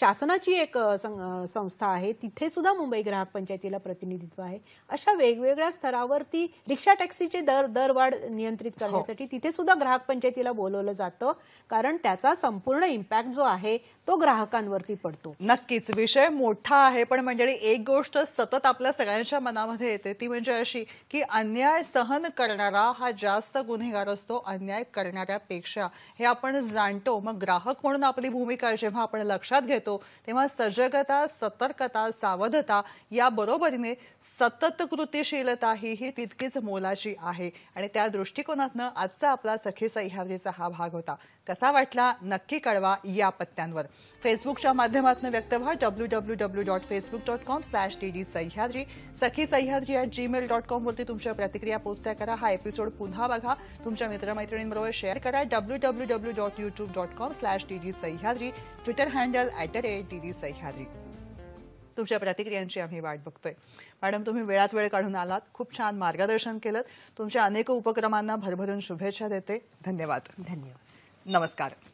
शासनाची एक संस्था आहे तिथे सुद्धा मुंबई ग्राहक पंचायतीला प्रतिनिधित्व आहे अशा वेगवेगळ्या स्तरावरती रिक्षा टॅक्सीचे दर दरवाढ नियंत्रित हो. करण्यासाठी तिथे सुद्धा ग्राहक पंचायतीला बोलवलं जातं कारण त्याचा संपूर्ण इम्पॅक्ट जो आहे तो ग्राहकांवरती पडतो नक्कीच विषय मोठा आहे पण म्हणजे एक गोष्ट सतत आपल्या सगळ्यांच्या मनामध्ये येते ती म्हणजे अशी की अन्याय सहन करणारा हा जास्त गुन्हेगार असतो अन्याय करणाऱ्यापेक्षा हे आपण जाणतो मग ग्राहक म्हणून आपली भूमिका जेव्हा आपण लक्षात देतो तेव्हा सजगता सतर्कता सावधता या बरोबरीने सतत कृतीशीलता ही ही तितकीच मोलाची आहे आणि त्या दृष्टिकोनातनं आजचा आपला सखी सह्याद्रीचा हा भाग होता कसा वाटला नक्की कळवा या पत्त्यांवर फेसबुकच्या माध्यमातून व्यक्त व्हा W W W dot Facebook dot com slash D D Sahyadri Sakhi Sahyadri at Gmail dot कॉमवरती तुमच्या प्रतिक्रिया पोस्ट्या करा हा एपिसोड पुन्हा बघा तुमच्या मित्रमैत्रिणींबरोबर शेअर करा W W W dot YouTube dot com slash D D Sahyadri Twitter handle at the rate D D Sahyadri तुमच्या प्रतिक्रियांची आम्ही वाट बघतोय मॅडम तुम्ही वेळात वेळ काढून आलात खूप छान मार्गदर्शन केलं तुमच्या अनेक उपक्रमांना भरभरून शुभेच्छा देते धन्यवाद धन्यवाद नमस्कार